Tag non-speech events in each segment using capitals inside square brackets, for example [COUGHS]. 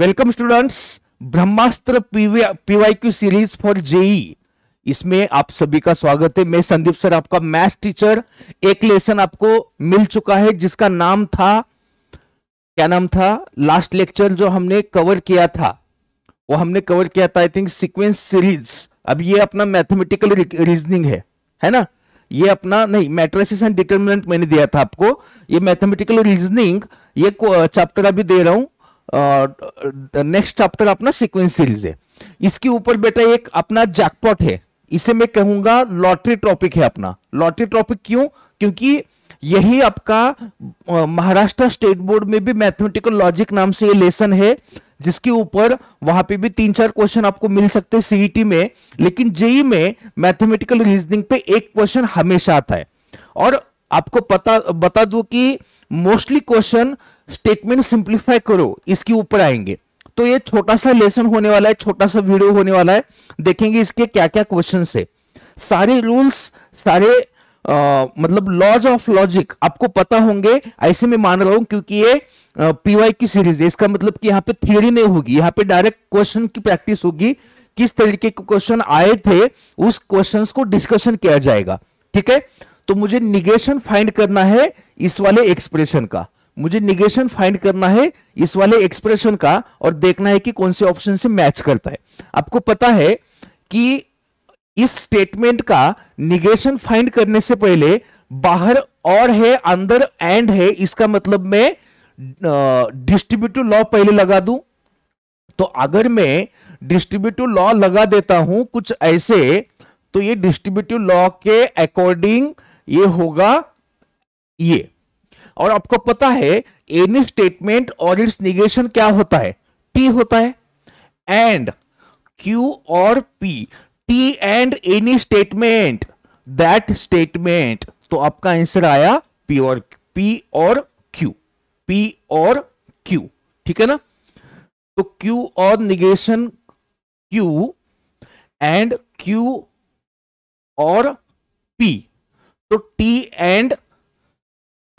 Welcome students Brahmastra P Y Q series for JEE इसमें आप सभी का स्वागत है मैं संदीप सर आपका मैथ टीचर एक लेसन आपको मिल चुका है जिसका नाम था क्या नाम था लास्ट लेक्चर जो हमने कवर किया था वो हमने कवर किया था आई थिंक सीक्वेंस सीरीज अब ये अपना मैथमेटिकल रीजनिंग है है ना ये अपना नहीं मैट्रेसिस एंड डिटर्मिनेंट मैंने दिया था आपको ये मैथमेटिकल रीजनिंग ये चैप्टर अभी दे रहा हूं नेक्स्ट चैप्टर अपना सीक्वेंस सीरीज है इसके ऊपर बेटा एक अपना जैकपॉट है इसे मैं कहूंगा लॉटरी टॉपिक है अपना लॉटरी टॉपिक क्यों क्योंकि यही आपका महाराष्ट्र स्टेट बोर्ड में भी मैथमेटिकल लॉजिक नाम से ये लेसन है जिसके ऊपर वहां पे भी तीन चार क्वेश्चन आपको मिल सकते हैं सीईटी e में लेकिन जेई e e में मैथमेटिकल रीजनिंग पे एक क्वेश्चन हमेशा आता है और आपको पता बता दू कि मोस्टली क्वेश्चन स्टेटमेंट सिंप्लीफाई करो इसके ऊपर आएंगे तो ये छोटा सा लेसन होने वाला है छोटा सा वीडियो होने वाला है देखेंगे इसके क्या क्या क्वेश्चन है सारे रूल्स सारे आ, मतलब लॉज ऑफ लॉजिक आपको पता होंगे ऐसे में मान रहा हूं क्योंकि ये पीवाई की सीरीज है इसका मतलब कि यहाँ पे थियोरी नहीं होगी यहाँ पे डायरेक्ट क्वेश्चन की प्रैक्टिस होगी किस तरीके के क्वेश्चन आए थे उस क्वेश्चन को डिस्कशन किया जाएगा ठीक है तो मुझे निगेशन फाइंड करना है इस वाले एक्सप्रेशन का मुझे निगेशन फाइंड करना है इस वाले एक्सप्रेशन का और देखना है कि कौन से ऑप्शन से मैच करता है आपको पता है कि इस स्टेटमेंट का निगेशन फाइंड करने से पहले बाहर और है अंदर एंड है इसका मतलब मैं डिस्ट्रीब्यूटिव लॉ पहले लगा दू तो अगर मैं डिस्ट्रीब्यूटिव लॉ लगा देता हूं कुछ ऐसे तो ये डिस्ट्रीब्यूटिव लॉ के अकॉर्डिंग ये होगा ये और आपको पता है एनी स्टेटमेंट और इट्स निगेशन क्या होता है टी होता है एंड क्यू और P T and any statement that statement तो आपका आंसर आया पी और पी और क्यू पी और क्यू ठीक है ना तो क्यू और निगेशन क्यू एंड क्यू और पी तो टी एंड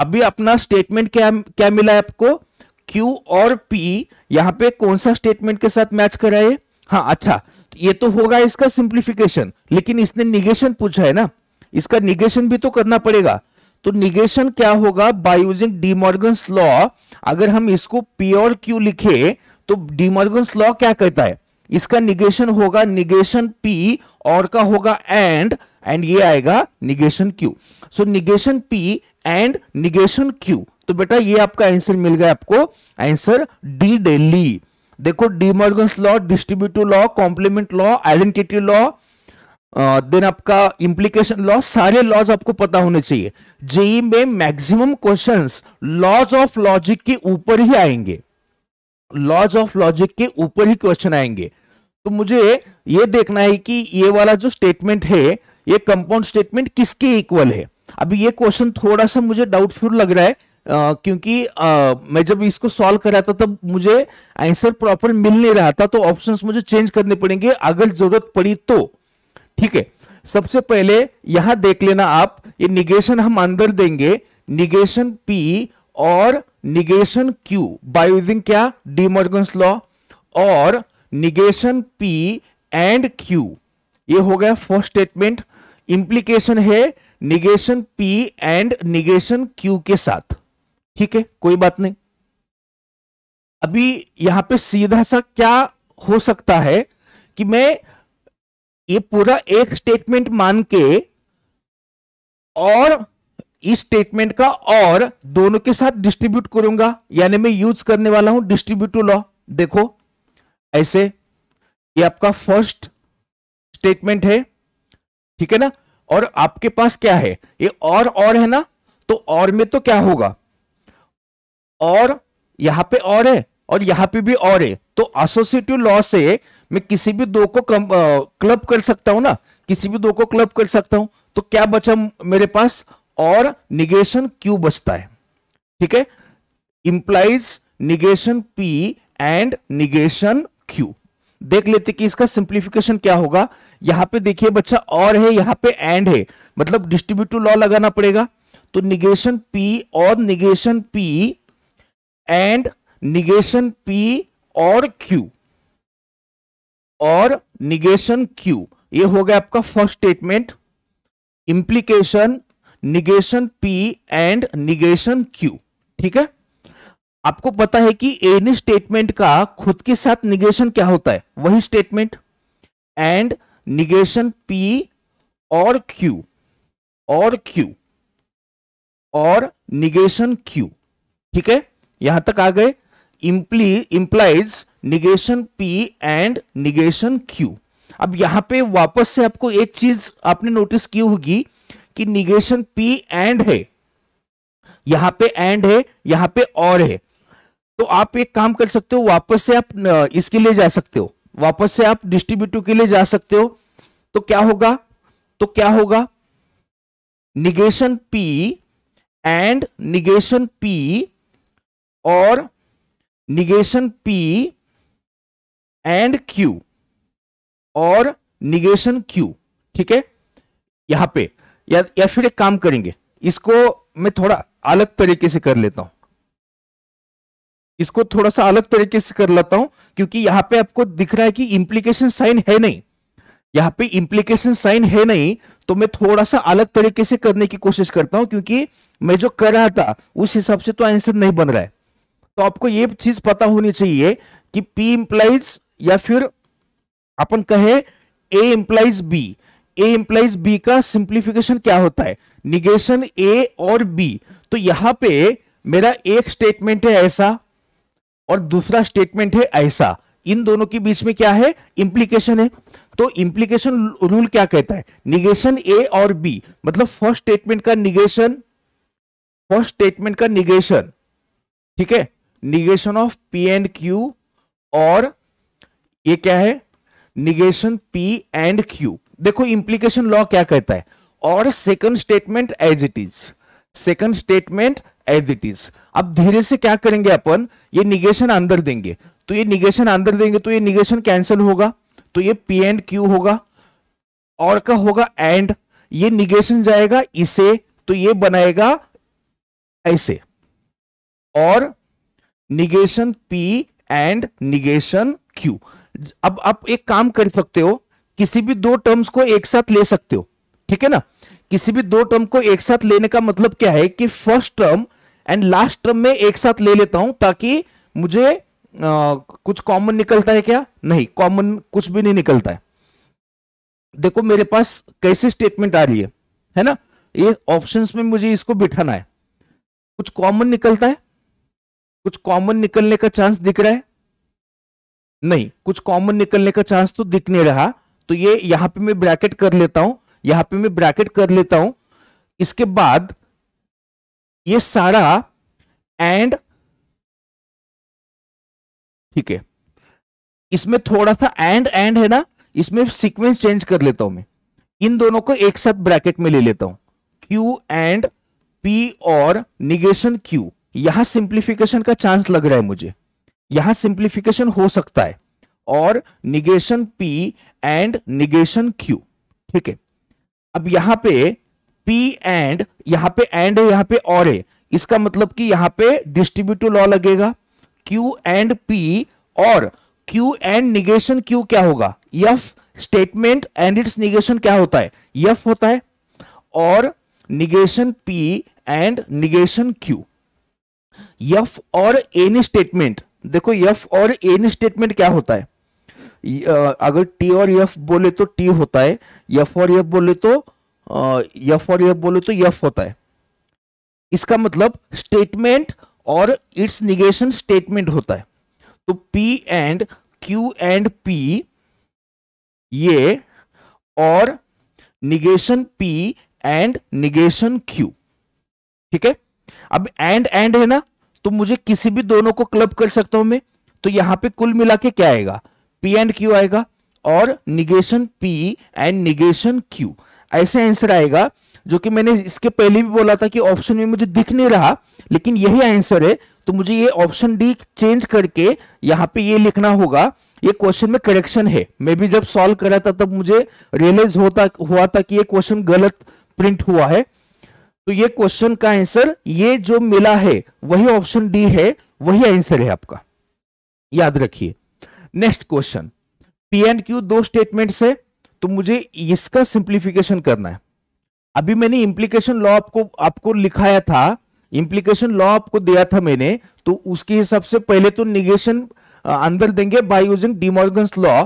अभी अपना स्टेटमेंट क्या क्या मिला है आपको Q और P यहां पे कौन सा स्टेटमेंट के साथ मैच कर रहा है हाँ अच्छा तो ये तो होगा इसका सिंप्लीफिकेशन लेकिन इसने निगेशन पूछा है ना इसका निगेशन भी तो करना पड़ेगा तो निगेशन क्या होगा बाय यूजिंग डीमॉर्गन्स लॉ अगर हम इसको पी और क्यू लिखे तो डीमॉर्गन्स लॉ क्या कहता है इसका निगेशन होगा निगेशन पी और का होगा एंड एंड ये आएगा negation Q so negation P and negation Q तो बेटा ये आपका आंसर मिल गया आपको आंसर डी डेली देखो De Morgan's law distributive law complement law identity law then आपका इम्प्लीकेशन लॉ सारे लॉज आपको पता होने चाहिए जेई में maximum questions laws of logic के ऊपर ही आएंगे लॉज ऑफ लॉजिक के ऊपर ही क्वेश्चन आएंगे तो मुझे ये देखना है कि ये वाला जो स्टेटमेंट है ये कंपाउंड स्टेटमेंट किसके इक्वल है अभी ये क्वेश्चन थोड़ा सा मुझे डाउटफुल लग रहा है Uh, क्योंकि uh, मैं जब इसको सॉल्व कर रहा था तब मुझे आंसर प्रॉपर मिल नहीं रहा था तो ऑप्शंस मुझे चेंज करने पड़ेंगे अगर जरूरत पड़ी तो ठीक है सबसे पहले यहां देख लेना आप ये निगेशन हम अंदर देंगे निगेशन पी और निगेशन क्यू बाय यूजिंग क्या डीमोर्गन्स लॉ और निगेशन पी एंड क्यू ये हो गया फर्स्ट स्टेटमेंट इंप्लीकेशन है negation P and negation Q के साथ ठीक है कोई बात नहीं अभी यहां पे सीधा सा क्या हो सकता है कि मैं ये पूरा एक स्टेटमेंट मान के और इस स्टेटमेंट का और दोनों के साथ डिस्ट्रीब्यूट करूंगा यानी मैं यूज करने वाला हूं डिस्ट्रीब्यूटिव लॉ देखो ऐसे ये आपका फर्स्ट स्टेटमेंट है ठीक है ना और आपके पास क्या है ये और और है ना तो और में तो क्या होगा और यहां पे और है और यहां पे भी और है तो एसोसिएटिव लॉ से मैं किसी भी दो को कम, आ, क्लब कर सकता हूं ना किसी भी दो को क्लब कर सकता हूं तो क्या बचा मेरे पास और निगेशन क्यू बचता है ठीक है implies negation P and negation Q देख लेते कि इसका सिंप्लीफिकेशन क्या होगा यहाँ पे देखिए बच्चा और है यहाँ पे एंड है मतलब डिस्ट्रीब्यूटिव लॉ लगाना पड़ेगा तो निगेशन पी और negation P and negation P और क्यू और निगेशन क्यू ये हो गया आपका first statement implication negation P and negation Q ठीक है आपको पता है कि एनी स्टेटमेंट का खुद के साथ निगेशन क्या होता है वही स्टेटमेंट एंड निगेशन पी और क्यू और क्यू और निगेशन क्यू ठीक है यहां तक आ गए imply implies negation P and negation Q अब यहां पे वापस से आपको एक चीज आपने नोटिस की होगी कि निगेशन पी एंड है यहां पे एंड है यहां पे और है तो आप एक काम कर सकते हो वापस से आप इसके लिए जा सकते हो वापस से आप डिस्ट्रीब्यूटिव के लिए जा सकते हो तो क्या होगा तो क्या होगा negation P and negation P और निगेशन पी एंड क्यू और निगेशन क्यू ठीक है यहां पे या, या फिर एक काम करेंगे इसको मैं थोड़ा अलग तरीके से कर लेता हूं इसको थोड़ा सा अलग तरीके से कर लेता हूं क्योंकि यहां पे आपको दिख रहा है कि इंप्लीकेशन साइन है नहीं यहां पे इंप्लीकेशन साइन है नहीं तो मैं थोड़ा सा अलग तरीके से करने की कोशिश करता हूं क्योंकि मैं जो कर रहा था उस हिसाब से तो आंसर नहीं बन रहा है तो आपको ये चीज पता होनी चाहिए कि पी इंप्लाइज या फिर अपन कहे A implies B A implies B का सिंप्लीफिकेशन क्या होता है निगेशन ए और बी तो यहां पे मेरा एक स्टेटमेंट है ऐसा और दूसरा स्टेटमेंट है ऐसा इन दोनों के बीच में क्या है इंप्लीकेशन है तो इंप्लीकेशन रूल क्या कहता है निगेशन ए और बी मतलब फर्स्ट स्टेटमेंट का निगेशन फर्स्ट स्टेटमेंट का निगेशन ठीक है negation of P and Q और ये क्या है निगेशन पी एंड क्यू देखो इंप्लीकेशन लॉ क्या कहता है और second statement as it is second statement as it is अब धीरे से क्या करेंगे अपन ये निगेशन अंदर देंगे तो ये निगेशन अंदर देंगे तो ये निगेशन कैंसिल होगा तो ये पी एंड क्यू होगा और का होगा एंड ये निगेशन जाएगा इसे तो ये बनाएगा ऐसे और negation P and negation Q अब आप एक काम कर सकते हो किसी भी दो टर्म्स को एक साथ ले सकते हो ठीक है ना किसी भी दो टर्म को एक साथ लेने का मतलब क्या है कि first term and last term में एक साथ ले लेता हूं ताकि मुझे आ, कुछ कॉमन निकलता है क्या नहीं कॉमन कुछ भी नहीं निकलता है देखो मेरे पास कैसी स्टेटमेंट आ रही है है ना ये ऑप्शंस में मुझे इसको बिठाना है कुछ कॉमन निकलता है कुछ कॉमन निकलने का चांस दिख रहा है नहीं कुछ कॉमन निकलने का चांस तो दिख नहीं रहा तो ये यहां पे मैं ब्रैकेट कर लेता हूं यहां पे मैं ब्रैकेट कर लेता हूं इसके बाद ये सारा एंड ठीक है इसमें थोड़ा सा एंड एंड है ना इसमें सीक्वेंस चेंज कर लेता हूं मैं इन दोनों को एक साथ ब्रैकेट में ले लेता हूं क्यू एंड पी और निगेशन क्यू यहां सिंप्लीफिकेशन का चांस लग रहा है मुझे यहां सिंप्लीफिकेशन हो सकता है और negation P and negation Q ठीक है अब यहां पे पी एंड यहां पे एंड है यहां पे और है इसका मतलब कि यहां पे डिस्ट्रीब्यूटिव लॉ लगेगा क्यू एंड पी और क्यू एंड निगेशन क्यू क्या होगा F statement and it's negation क्या होता है यफ होता है और negation P and negation Q F और एनी स्टेटमेंट देखो यफ और एनी स्टेटमेंट क्या होता है अगर टी और यफ बोले तो टी होता है यफ और यफ बोले तो यफ और यफ बोले तो यफ होता है इसका मतलब स्टेटमेंट और इट्स निगेशन स्टेटमेंट होता है तो P and Q and P ये और negation P and negation Q ठीक है अब एंड एंड है ना तो मुझे किसी भी दोनों को क्लब कर सकता हूं मैं तो यहां पे कुल मिला के क्या आएगा पी एंड क्यू आएगा और negation P and negation Q ऐसे आंसर आएगा जो कि मैंने इसके पहले भी बोला था कि ऑप्शन में मुझे दिख नहीं रहा लेकिन यही आंसर है तो मुझे ये ऑप्शन डी चेंज करके यहाँ पे ये लिखना होगा ये क्वेश्चन में करेक्शन है मैं भी जब सॉल्व करा था तब मुझे रियलाइज होता हुआ था कि ये क्वेश्चन गलत प्रिंट हुआ है तो ये क्वेश्चन का आंसर ये जो मिला है वही ऑप्शन डी है वही आंसर है आपका याद रखिए next question P and Q दो स्टेटमेंट है तो मुझे इसका सिंप्लीफिकेशन करना है अभी मैंने इम्प्लीकेशन लॉ आपको आपको लिखाया था इम्प्लीकेशन लॉ आपको दिया था मैंने तो उसके हिसाब से पहले तो निगेशन अंदर देंगे बाय यूजिंग डिमोर्गन्स लॉ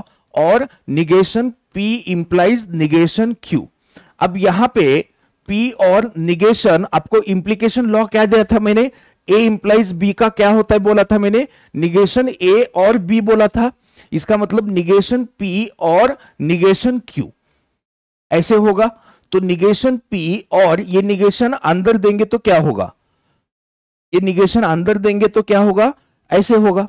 और negation P implies negation Q अब यहां पे पी और निगेशन आपको इम्प्लीकेशन लॉ क्या दिया था मैंने ए इंप्लाइज बी का क्या होता है बोला था मैंने निगेशन ए और बी बोला था इसका मतलब निगेशन पी और निगेशन क्यू ऐसे होगा तो निगेशन पी और ये निगेशन अंदर देंगे तो क्या होगा ये निगेशन अंदर देंगे तो क्या होगा ऐसे होगा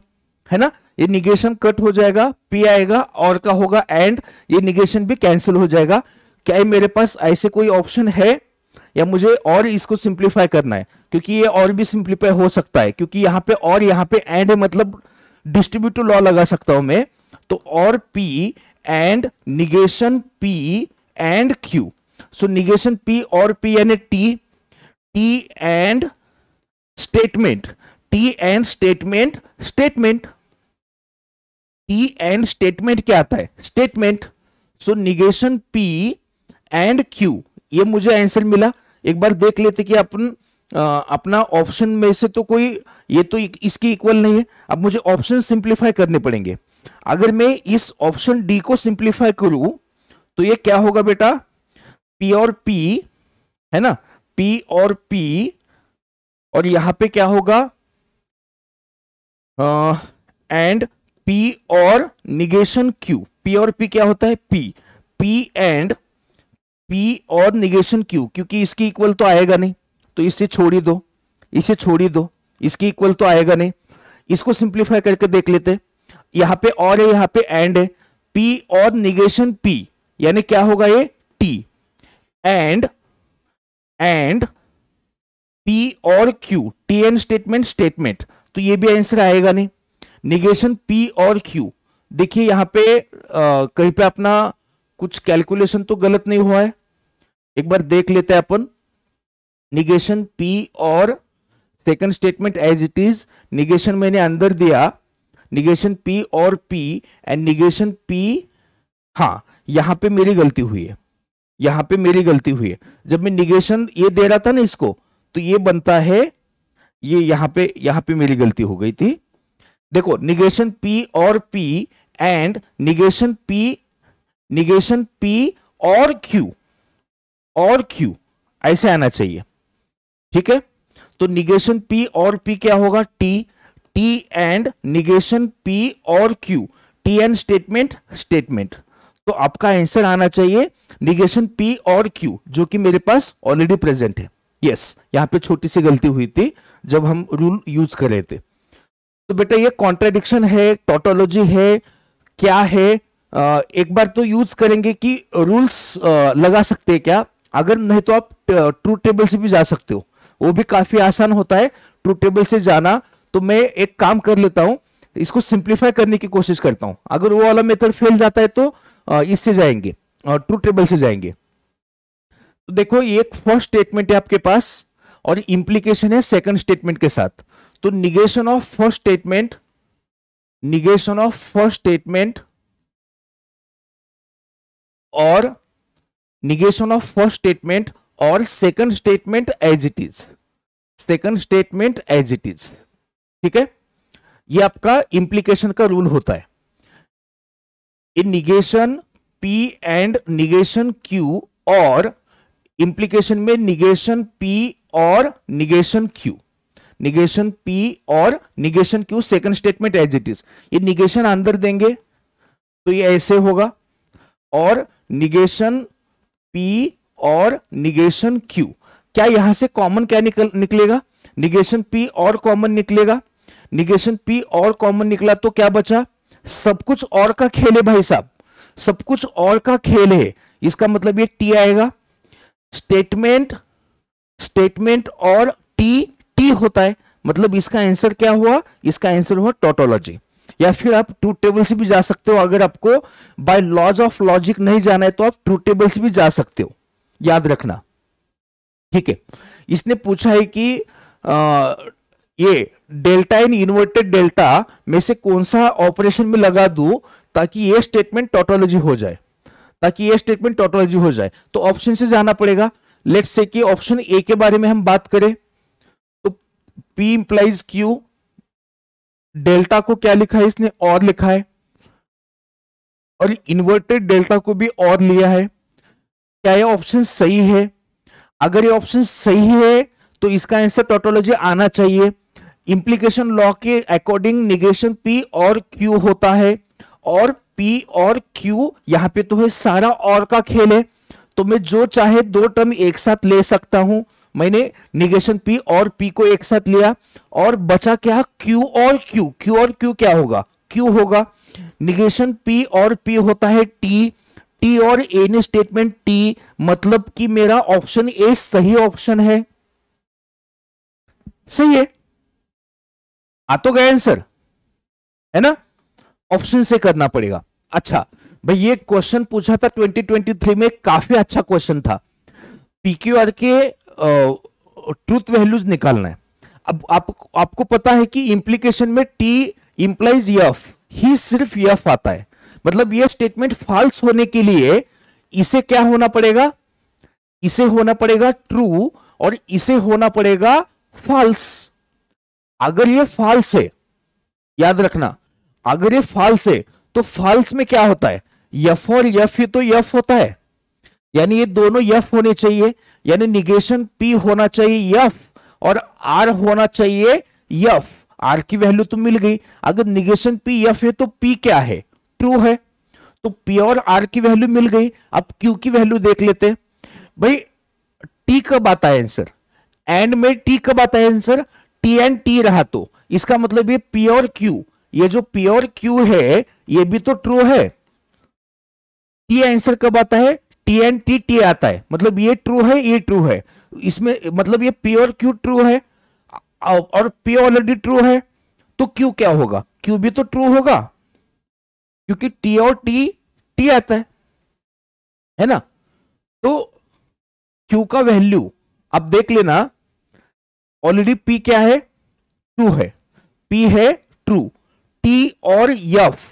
है ना ये निगेशन कट हो जाएगा पी आएगा और का होगा एंड ये निगेशन भी कैंसिल हो जाएगा क्या मेरे पास ऐसे कोई ऑप्शन है या मुझे और इसको सिंप्लीफाई करना है क्योंकि ये और भी सिंप्लीफाई हो सकता है क्योंकि यहां पे और यहां पे एंड है मतलब डिस्ट्रीब्यूटिव लॉ लगा सकता हूं मैं तो और P and negation P and Q so negation P और पी यानी T T and statement T and statement statement T and statement क्या आता है statement so negation P and Q ये मुझे आंसर मिला एक बार देख लेते कि अपन अपना ऑप्शन में से तो कोई ये तो इसके इक्वल नहीं है अब मुझे ऑप्शन सिंप्लीफाई करने पड़ेंगे अगर मैं इस ऑप्शन डी को सिंप्लीफाई करूं तो ये क्या होगा बेटा पी और पी है ना पी और पी और यहां पे क्या होगा एंड पी और निगेशन क्यू पी और पी क्या होता है पी पी एंड पी और निगेशन क्यू क्योंकि इसकी इक्वल तो आएगा नहीं तो इसे छोड़ी दो इसे छोड़ी दो इसकी इक्वल तो आएगा नहीं इसको सिंप्लीफाई करके देख लेते यहां पे और है यहां पे एंड है पी और निगेशन पी यानी क्या होगा ये टी एंड एंड पी और Q T and statement statement तो ये भी आंसर आएगा नहीं निगेशन पी और क्यू देखिए यहां पे आ, कहीं पे अपना कुछ कैलकुलेशन तो गलत नहीं हुआ है एक बार देख लेते हैं अपन निगेशन पी और second statement as it is negation मैंने अंदर दिया निगेशन पी और पी एंड निगेशन पी हाँ यहां पे मेरी गलती हुई है यहां पे मेरी गलती हुई है जब मैं निगेशन ये दे रहा था ना इसको तो ये बनता है ये यहां पे यहां पे मेरी गलती हो गई थी देखो निगेशन पी और P and negation P negation P और क्यू और क्यू ऐसे आना चाहिए ठीक है तो निगेशन पी और पी क्या होगा T T and negation P और Q T and statement statement तो आपका आंसर आना चाहिए निगेशन पी और क्यू जो कि मेरे पास ऑलरेडी प्रेजेंट है यस yes, यहां पे छोटी सी गलती हुई थी जब हम रूल यूज कर रहे थे तो बेटा ये कॉन्ट्राडिक्शन है टोटोलॉजी है क्या है आ, एक बार तो यूज करेंगे कि रूल्स लगा सकते हैं क्या अगर नहीं तो आप ट्रू टेबल से भी जा सकते हो वो भी काफी आसान होता है ट्रू टेबल से जाना तो मैं एक काम कर लेता हूं इसको सिंप्लीफाई करने की कोशिश करता हूं अगर वो वाला मेथड फेल जाता है तो इससे जाएंगे ट्रू टेबल से जाएंगे तो देखो ये एक फर्स्ट स्टेटमेंट है आपके पास और इंप्लीकेशन है सेकंड स्टेटमेंट के साथ तो negation of first statement negation of first statement और निगेशन ऑफ फर्स्ट स्टेटमेंट और second statement as it is second statement as it is ठीक है ये आपका इंप्लीकेशन का रूल होता है इन negation P and negation Q और इंप्लीकेशन में निगेशन पी और निगेशन क्यू निगेशन पी और negation Q second statement as it is ये निगेशन अंदर देंगे तो ये ऐसे होगा और निगेशन पी और निगेशन क्यू क्या यहां से कॉमन क्या निकल निकलेगा निगेशन पी और कॉमन निकलेगा निगेशन पी और कॉमन निकला तो क्या बचा सब कुछ और का खेल है भाई साहब सब कुछ और का खेल है इसका मतलब ये टी आएगा स्टेटमेंट स्टेटमेंट और टी टी होता है मतलब इसका आंसर क्या हुआ इसका आंसर हुआ टोटोलॉजी या फिर आप ट्रू टेबल से भी जा सकते हो अगर आपको बाय लॉज ऑफ लॉजिक नहीं जाना है तो आप ट्रू टेबल से भी जा सकते हो याद रखना ठीक है इसने पूछा है कि आ, ये डेल्टा इन इन्वर्टेड डेल्टा में से कौन सा ऑपरेशन में लगा दू ताकि ये स्टेटमेंट टोटोलॉजी हो जाए ताकि ये स्टेटमेंट टोटोलॉजी हो जाए तो ऑप्शन से जाना पड़ेगा लेट्स से कि ऑप्शन ए के बारे में हम बात करें तो पी इंप्लाइज क्यू डेल्टा को क्या लिखा है इसने और लिखा है और इन्वर्टेड डेल्टा को भी और लिया है क्या ये ऑप्शन सही है अगर ये ऑप्शन सही है तो इसका आंसर टोटोलॉजी आना चाहिए इंप्लीकेशन लॉ के अकॉर्डिंग निगेशन पी और क्यू होता है और पी और क्यू यहां पे तो है सारा और का खेल है तो मैं जो चाहे दो टर्म एक साथ ले सकता हूं मैंने निगेशन पी और पी को एक साथ लिया और बचा क्या क्यू और क्यू क्यू और क्यू क्या होगा क्यू होगा निगेशन पी और पी होता है टी टी और ने स्टेटमेंट टी मतलब कि मेरा ऑप्शन ए सही ऑप्शन है सही है आ तो गया आंसर है ना ऑप्शन से करना पड़ेगा अच्छा भाई ये क्वेश्चन पूछा था 2023 में काफी अच्छा क्वेश्चन था पीक्यूआर के ट्रूथ वैल्यूज निकालना है अब आप, आपको पता है कि इंप्लीकेशन में टी इंप्लाइज यफ ही सिर्फ यफ आता है मतलब यह स्टेटमेंट फॉल्स होने के लिए इसे क्या होना पड़ेगा इसे होना पड़ेगा ट्रू और इसे होना पड़ेगा फॉल्स अगर ये फॉल्स है याद रखना अगर ये फॉल्स है तो फॉल्स में क्या होता है यफ और यफ ही तो यफ होता है यानी ये दोनों यफ होने चाहिए यानी निगेशन पी होना चाहिए यफ और आर होना चाहिए यफ आर की वैल्यू तो मिल गई अगर निगेशन पी यफ है तो पी क्या है ट्रू है तो पी और आर की वैल्यू मिल गई अब क्यू की वैल्यू देख लेते हैं भाई टी कब आता है आंसर एंड में टी कब आता है आंसर टी एंड टी रहा तो इसका मतलब ये पी और क्यू ये जो पी और क्यू है ये भी तो ट्रू है टी आंसर कब आता है टी एंड टी टी आता है मतलब ये ट्रू है ये ट्रू है इसमें मतलब ये पी और क्यू ट्रू है और पी ऑलरेडी ट्रू है तो क्यू क्या होगा क्यू भी तो ट्रू होगा क्योंकि टी और टी टी आता है है ना तो क्यू का वैल्यू आप देख लेना ऑलरेडी पी क्या है ट्रू है पी है ट्रू टी और यफ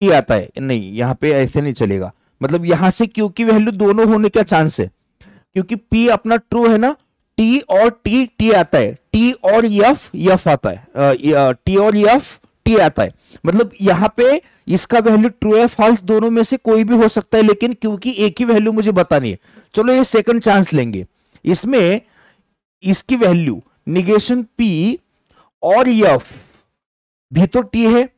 टी आता है नहीं यहां पे ऐसे नहीं चलेगा मतलब यहां से क्यू की वैल्यू दोनों होने का चांस है क्योंकि पी अपना ट्रू है ना टी और टी टी आता है टी और यफ यफ आता है टी और यफ टी आता है मतलब यहां पे इसका वैल्यू ट्रू या फॉल्स दोनों में से कोई भी हो सकता है लेकिन क्योंकि एक ही वैल्यू मुझे बतानी है चलो ये सेकंड चांस लेंगे इसमें इसकी वैल्यू निगेशन पी और यफ भी तो टी है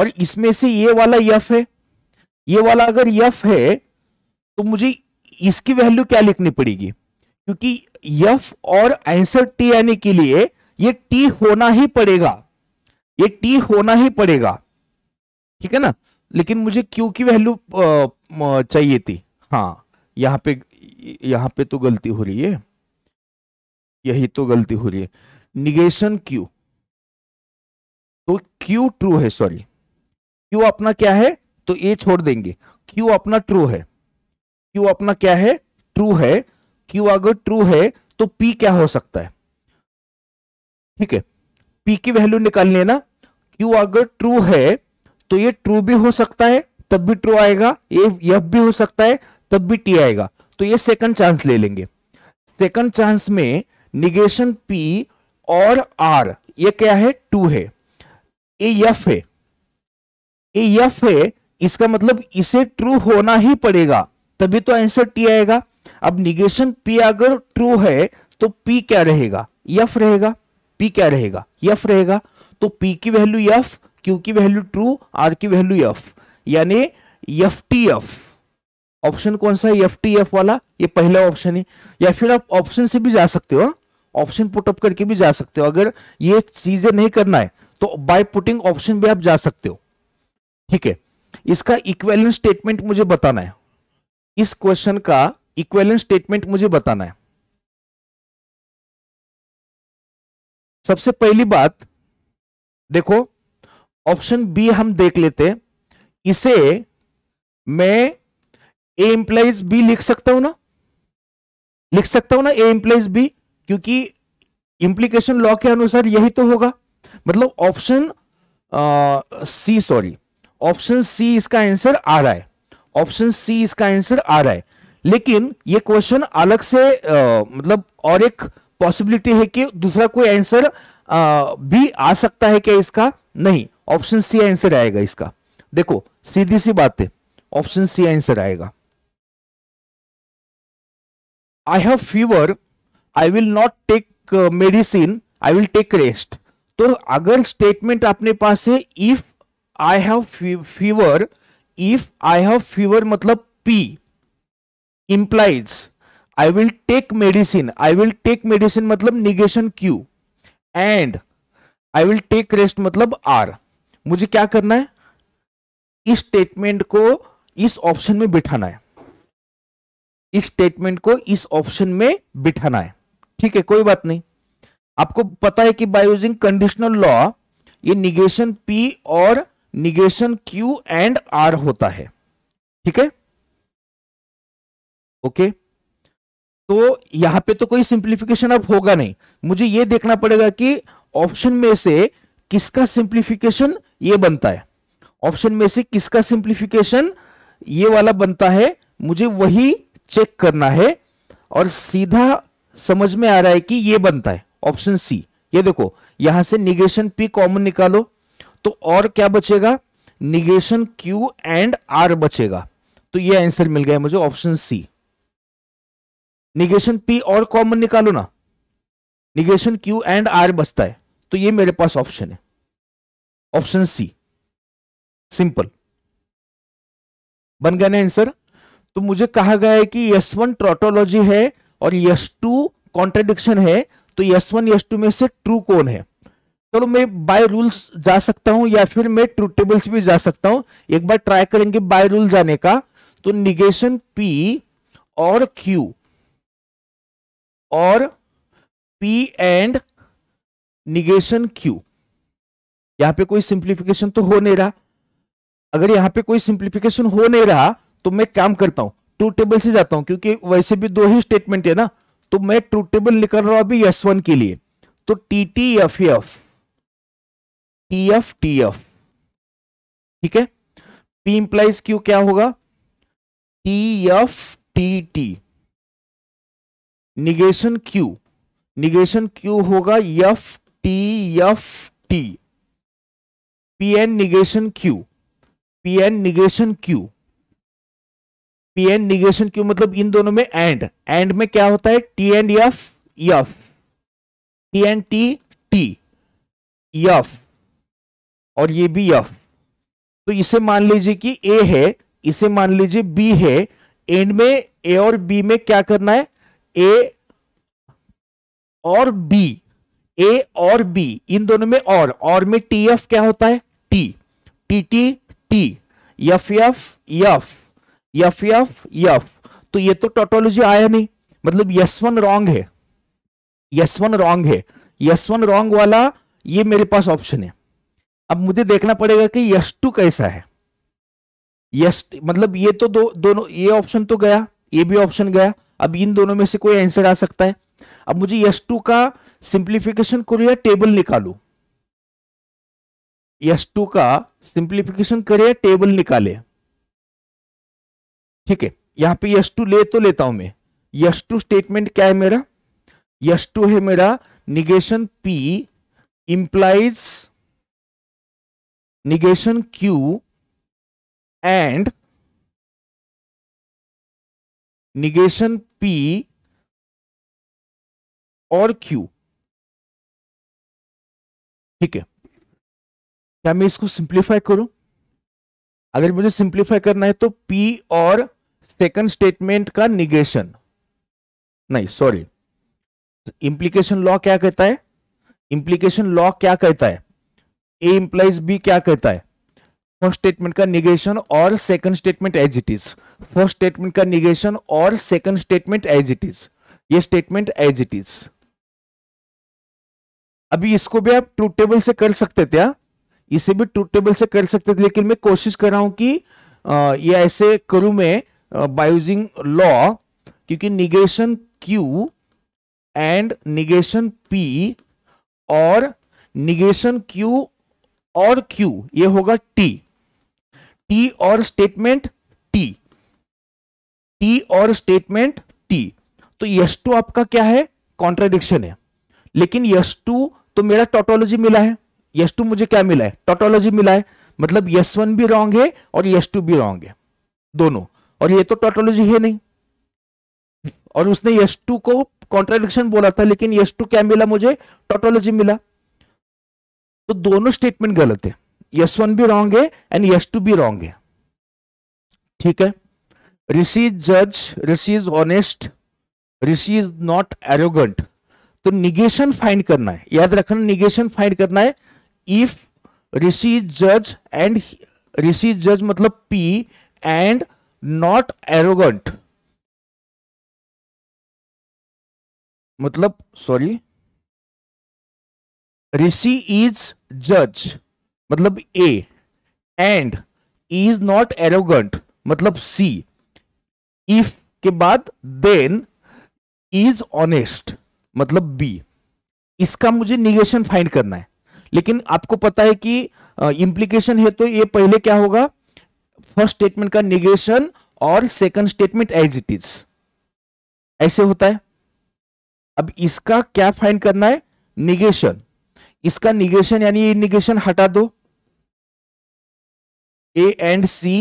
और इसमें से ये वाला यफ है ये वाला अगर यफ है तो मुझे इसकी वैल्यू क्या लिखनी पड़ेगी क्योंकि यफ और आंसर टी आने के लिए ये टी होना ही पड़ेगा ये टी होना ही पड़ेगा ठीक है ना लेकिन मुझे क्यू की वैल्यू चाहिए थी हाँ यहाँ पे यहाँ पे तो गलती हो रही है यही तो गलती हो रही है निगेशन क्यू तो क्यू ट्रू है सॉरी क्यू अपना क्या है तो ए छोड़ देंगे क्यू अपना ट्रू है क्यू अपना क्या है ट्रू है क्यू अगर ट्रू है तो पी क्या हो सकता है ठीक है पी की वैल्यू निकालनी है ना क्यू अगर ट्रू है तो ये ट्रू भी हो सकता है तब भी ट्रू आएगा ये यह भी हो सकता है तब भी टी आएगा तो ये सेकंड चांस ले लेंगे सेकंड चांस में निगेशन पी और आर ये क्या है टू है ये यफ है ये यफ है इसका मतलब इसे ट्रू होना ही पड़ेगा तभी तो आंसर टी आएगा अब निगेशन पी अगर ट्रू है तो पी क्या रहेगा यफ रहेगा पी क्या रहेगा यफ रहेगा तो पी की वैल्यू यफ क्यू की वैल्यू ट्रू आर की वैल्यू एफ यानी एफ टी एफ ऑप्शन कौन सा है एफ टी एफ वाला ये पहला ऑप्शन है या फिर आप ऑप्शन से भी जा सकते हो ऑप्शन पुटअप करके भी जा सकते हो अगर ये चीजें नहीं करना है तो बाय पुटिंग ऑप्शन भी आप जा सकते हो ठीक है इसका इक्वेलेंस स्टेटमेंट मुझे बताना है इस क्वेश्चन का इक्वेलेंस स्टेटमेंट मुझे बताना है सबसे पहली बात देखो ऑप्शन बी हम देख लेते इसे मैं ए इंप्लाइज बी लिख सकता हूं ना लिख सकता हूं ना ए इंप्लाइज बी क्योंकि इंप्लीकेशन लॉ के अनुसार यही तो होगा मतलब option C sorry option C इसका आंसर आ रहा है ऑप्शन सी इसका आंसर आ रहा है लेकिन ये क्वेश्चन अलग से आ, मतलब और एक पॉसिबिलिटी है कि दूसरा कोई आंसर भी आ सकता है क्या इसका नहीं ऑप्शन सी आंसर आएगा इसका देखो सीधी सी बात है ऑप्शन सी आंसर आएगा I have fever I will not take medicine I will take rest तो अगर स्टेटमेंट अपने पास है if I have fever if I have fever मतलब P implies I will take medicine I will take medicine मतलब negation Q and I will take rest मतलब R मुझे क्या करना है इस स्टेटमेंट को इस ऑप्शन में बिठाना है इस स्टेटमेंट को इस ऑप्शन में बिठाना है ठीक है कोई बात नहीं आपको पता है कि बाय यूजिंग कंडीशनल लॉ ये निगेशन पी और निगेशन क्यू एंड आर होता है ठीक है ओके तो यहां पे तो कोई सिंप्लीफिकेशन अब होगा नहीं मुझे यह देखना पड़ेगा कि ऑप्शन में से किसका सिंप्लीफिकेशन ये बनता है ऑप्शन में से किसका सिंप्लीफिकेशन ये वाला बनता है मुझे वही चेक करना है और सीधा समझ में आ रहा है कि ये बनता है ऑप्शन सी ये देखो यहां से निगेशन पी कॉमन निकालो तो और क्या बचेगा निगेशन क्यू एंड आर बचेगा तो ये आंसर मिल गया मुझे ऑप्शन सी निगेशन पी और कॉमन निकालो ना निगेशन क्यू एंड आर बचता है तो ये मेरे पास ऑप्शन है ऑप्शन सी सिंपल बन गया ना आंसर तो मुझे कहा गया है कि यस वन ट्रोटोलॉजी है और यस टू कॉन्ट्रेडिक्शन है तो यस वन यस टू में से ट्रू कौन है चलो तो मैं बाय रूल्स जा सकता हूं या फिर मैं ट्रू टेबल्स भी जा सकता हूं एक बार ट्राई करेंगे बाय रूल जाने का तो निगेशन पी और क्यू और पी एंड निगेशन क्यू यहां पे कोई सिंप्लीफिकेशन तो हो नहीं रहा अगर यहां पे कोई सिंप्लीफिकेशन हो नहीं रहा तो मैं काम करता हूं ट्रू टेबल से जाता हूं क्योंकि वैसे भी दो ही स्टेटमेंट है ना तो मैं ट्रू टेबल निकल रहा हूं अभी एस वन के लिए तो T T F F T F T F ठीक है पी इंप्लाइज क्यू क्या होगा T F T T negation Q negation Q होगा F T F T P and negation Q P and negation Q P and negation Q मतलब इन दोनों में and and में क्या होता है T and F F T and T T F और ये भी एफ तो इसे मान लीजिए कि ए है इसे मान लीजिए बी है एंड में ए और बी में क्या करना है ए और बी ए और बी इन दोनों में और और में टी एफ क्या होता है T T T T F F F F F F तो ये तो टोटोलॉजी आया नहीं मतलब यस वन रॉन्ग है वन रॉन्ग है वन रॉन्ग वाला ये मेरे पास ऑप्शन है अब मुझे देखना पड़ेगा कि यश टू कैसा है यस मतलब ये तो दो दोनों ये ऑप्शन तो गया ये भी ऑप्शन गया अब इन दोनों में से कोई आंसर आ सकता है अब मुझे यस टू का सिंप्लीफिकेशन करो या टेबल निकालू एस टू का सिंप्लीफिकेशन करे टेबल निकाले ठीक है यहां पे एस टू ले तो लेता हूं मैं यश टू स्टेटमेंट क्या है मेरा यश टू है मेरा negation P implies negation Q and negation P और क्यू ठीक है क्या मैं इसको सिंप्लीफाई करूं अगर मुझे सिंप्लीफाई करना है तो पी और सेकंड स्टेटमेंट का निगेशन नहीं सॉरी इंप्लीकेशन लॉ क्या कहता है इंप्लीकेशन लॉ क्या कहता है ए इंप्लाइज बी क्या कहता है फर्स्ट स्टेटमेंट का निगेशन और second statement as it is first statement का निगेशन और second statement as it is ये स्टेटमेंट एज इट इज अभी इसको भी आप ट्रूथ टेबल से कर सकते थे हाँ? इसे भी ट्रूथ टेबल से कर सकते थे लेकिन मैं कोशिश कर रहा हूं कि ये ऐसे करूं मैं बायूजिंग लॉ क्योंकि negation Q and negation P और निगेशन क्यू और क्यू ये होगा टी टी और स्टेटमेंट टी टी और स्टेटमेंट टी तो यश टू आपका क्या है कॉन्ट्राडिक्शन है लेकिन यश टू तो मेरा टोटोलॉजी मिला है यस टू मुझे क्या मिला है टोटोलॉजी मिला है मतलब यस वन भी रॉन्ग है और यस टू भी रॉन्ग है दोनों और ये तो टोटोलॉजी है नहीं और उसने यस टू को कॉन्ट्राडिक्शन बोला था लेकिन यस टू क्या मिला मुझे टोटोलॉजी मिला तो दोनों स्टेटमेंट गलत है यस वन भी रॉन्ग है एंड यस टू भी रॉन्ग है ठीक है ऋषि जज ऋषि is honest Rishi is not arrogant तो निगेशन फाइंड करना है याद रखना निगेशन फाइंड करना है इफ रिसीव जज एंड रिसीव जज मतलब पी एंड नॉट एरोगंट मतलब सॉरी ऋषि इज जज मतलब A and is not arrogant मतलब सी इफ के बाद देन इज ऑनेस्ट मतलब बी इसका मुझे निगेशन फाइंड करना है लेकिन आपको पता है कि इंप्लीकेशन है तो ये पहले क्या होगा फर्स्ट स्टेटमेंट का निगेशन और second statement as it is ऐसे होता है अब इसका क्या फाइंड करना है निगेशन इसका निगेशन यानी ये निगेशन हटा दो ए एंड सी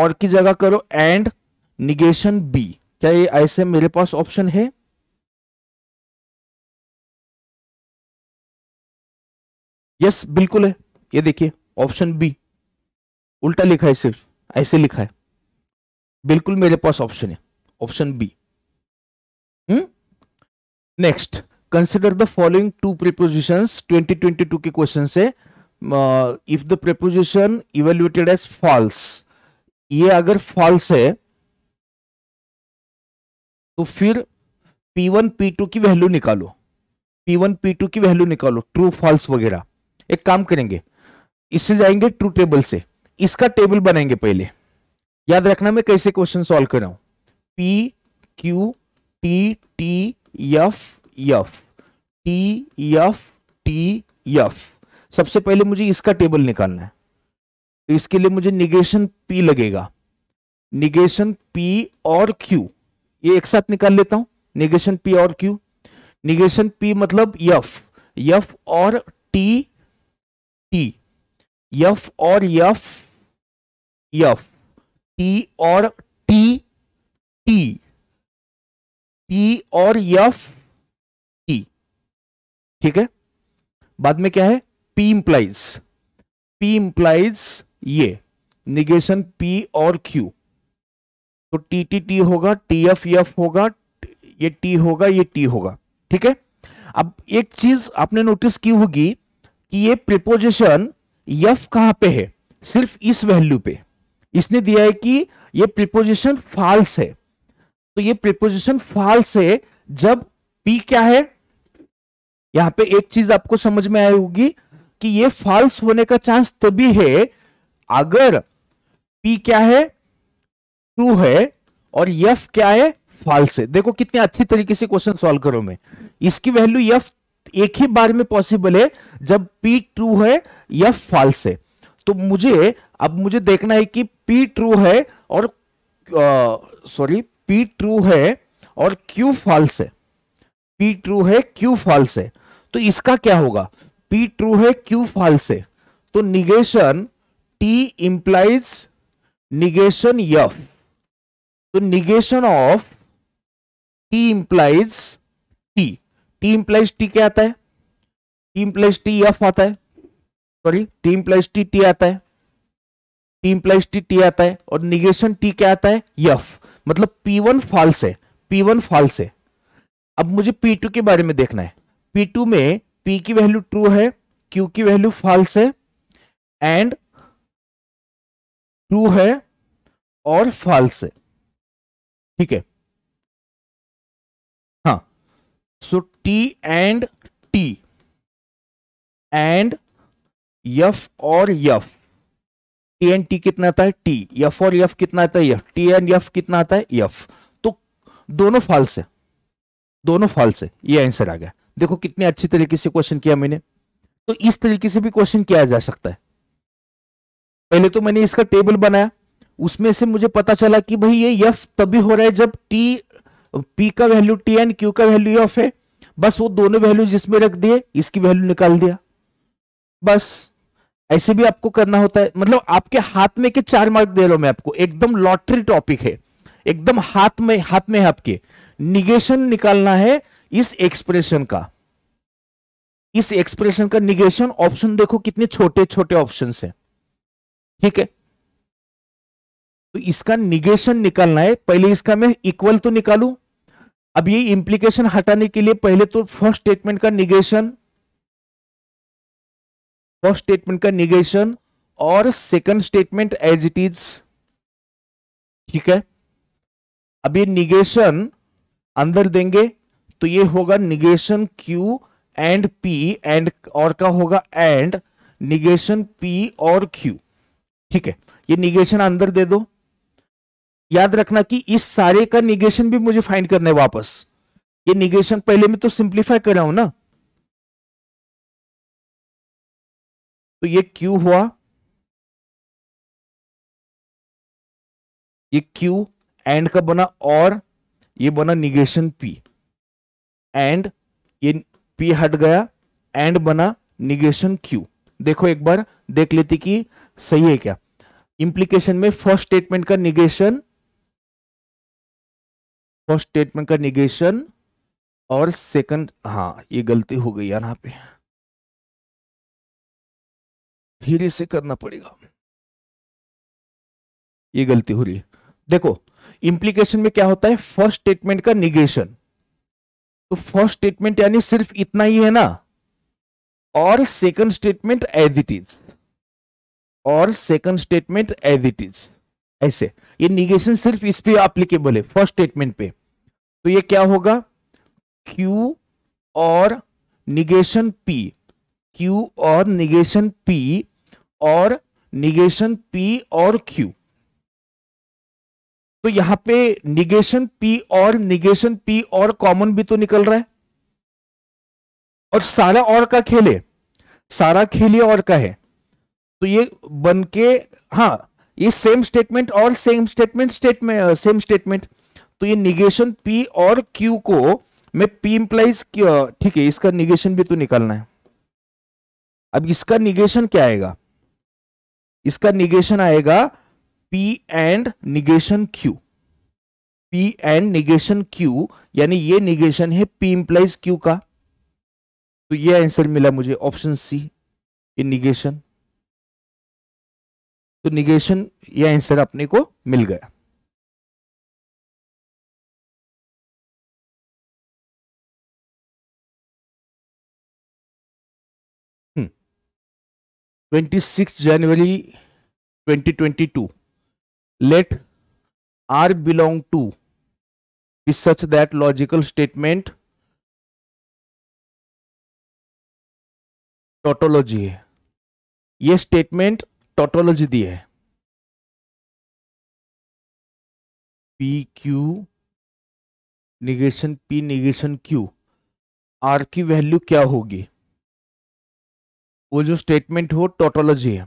और की जगह करो एंड निगेशन बी क्या ये ऐसे मेरे पास ऑप्शन है यस बिल्कुल है ये देखिए ऑप्शन बी उल्टा लिखा है सिर्फ ऐसे लिखा है बिल्कुल मेरे पास ऑप्शन है option B next consider the following two twenty 2022 के क्वेश्चन है if the proposition evaluated as false ये अगर फॉल्स है तो फिर P1 P2 की वैल्यू निकालो P1 P2 की वैल्यू निकालो ट्रू फॉल्स वगैरह एक काम करेंगे इससे जाएंगे ट्रू टेबल से इसका टेबल बनाएंगे पहले याद रखना मैं कैसे क्वेश्चन सॉल्व कर रहा हूं P Q T T F F T F T F सबसे पहले मुझे इसका टेबल निकालना है तो इसके लिए मुझे निगेशन पी लगेगा निगेशन पी और क्यू ये एक साथ निकाल लेता हूं निगेशन पी और क्यू निगेशन पी मतलब यफ यफ और टी टी यफ और यफ यफ टी और टी टी टी और यफ टी ठीक है बाद में क्या है पी इंप्लाइज पी इंप्लाइज ये निगेशन पी और क्यू तो टी टी टी होगा टी एफ यफ होगा ये टी होगा ये टी होगा ठीक है अब एक चीज आपने नोटिस की होगी कि ये प्रिपोजिशन यफ कहां पे है सिर्फ इस वैल्यू पे इसने दिया है कि ये प्रिपोजिशन फॉल्स है तो ये प्रिपोजिशन फॉल्स है जब पी क्या है यहां पे एक चीज आपको समझ में आई होगी कि ये फॉल्स होने का चांस तभी है अगर पी क्या है ट्रू है और यफ क्या है फॉल्स है देखो कितने अच्छी तरीके से क्वेश्चन सॉल्व करो मैं इसकी वैल्यू यफ एक ही बार में पॉसिबल है जब पी ट्रू है या फॉल्स है तो मुझे अब मुझे देखना है कि पी ट्रू है और सॉरी पी ट्रू है और क्यू फॉल्स है पी ट्रू है क्यू फॉल्स है तो इसका क्या होगा पी ट्रू है क्यू फॉल्स है तो negation T implies negation F तो negation of T implies T T plus T क्या आता है टी प्लस टी एफ आता है sorry T plus T T आता है टी प्लस टी टी आता है और निगेशन टी क्या आता है यफ मतलब पी वन फॉल्स है पी वन फॉल्स है अब मुझे पी टू के बारे में देखना है पी टू में पी की वैल्यू ट्रू है क्यू की वैल्यू फॉल्स है एंड ट्रू है और फॉल्स है ठीक है हाँ so T and T and F और यफ टी एंड टी कितना आता है टी यफ और यफ कितना आता है यफ टी एंड यफ कितना आता है यफ तो दोनों फॉल्स है दोनों फॉल्स है ये आंसर आ गया देखो कितने अच्छी तरीके से क्वेश्चन किया मैंने तो इस तरीके से भी क्वेश्चन किया जा सकता है पहले तो मैंने इसका टेबल बनाया उसमें से मुझे पता चला कि भाई ये यफ तभी हो रहा है जब टी पी का वैल्यू टी एंड क्यू का वैल्यू यफ है बस वो दोनों वैल्यू जिसमें रख दिए इसकी वैल्यू निकाल दिया बस ऐसे भी आपको करना होता है मतलब आपके हाथ में के चार मार्क दे रहा हूं मैं आपको एकदम लॉटरी टॉपिक है एकदम हाथ में हाथ में है आपके निगेशन निकालना है इस एक्सप्रेशन का इस एक्सप्रेशन का निगेशन ऑप्शन देखो कितने छोटे छोटे ऑप्शन है ठीक है तो इसका निगेशन निकालना है पहले इसका मैं इक्वल तो निकालू अब ये इंप्लीकेशन हटाने के लिए पहले तो फर्स्ट स्टेटमेंट का निगेशन फर्स्ट स्टेटमेंट का निगेशन और second statement as it is ठीक है अब ये निगेशन अंदर देंगे तो ये होगा negation Q and P and और का होगा एंड निगेशन पी और क्यू ठीक है ये निगेशन अंदर दे दो याद रखना कि इस सारे का निगेशन भी मुझे फाइंड करना है वापस ये निगेशन पहले में तो सिंप्लीफाई कर रहा हूं ना तो ये क्यू हुआ ये क्यू एंड का बना और ये बना निगेशन पी एंड ये पी हट गया एंड बना निगेशन क्यू देखो एक बार देख लेती कि सही है क्या इंप्लीकेशन में फर्स्ट स्टेटमेंट का निगेशन फर्स्ट स्टेटमेंट का निगेशन और सेकंड हाँ ये गलती हो गई यहां पे धीरे से करना पड़ेगा ये गलती हो रही है देखो इंप्लीकेशन में क्या होता है फर्स्ट स्टेटमेंट का निगेशन तो फर्स्ट स्टेटमेंट यानी सिर्फ इतना ही है ना और second statement as it is और second statement as it is ऐसे ये निगेशन सिर्फ इस पे एप्लीकेबल है फर्स्ट स्टेटमेंट पे तो ये क्या होगा Q और निगेशन P Q और निगेशन P और निगेशन P और Q तो यहां पे निगेशन P और निगेशन P और कॉमन भी तो निकल रहा है और सारा और का है सारा ये और का है तो ये बन के हाँ ये सेम स्टेटमेंट और same statement statement same statement तो ये निगेशन पी और क्यू को मैं पी इंप्लाइज ठीक है इसका निगेशन भी तो निकालना है अब इसका निगेशन क्या आएगा इसका निगेशन आएगा P and negation Q P and negation Q यानी ये निगेशन है पी इंप्लाइज क्यू का तो ये आंसर मिला मुझे ऑप्शन सी ये निगेशन तो निगेशन ये आंसर अपने को मिल गया 26 January 2022 let r belong to be such that logical statement tautology है ये स्टेटमेंट टोटोलॉजी दी है P Q negation P negation Q R की वैल्यू क्या होगी वो जो स्टेटमेंट हो टोटोलॉजी है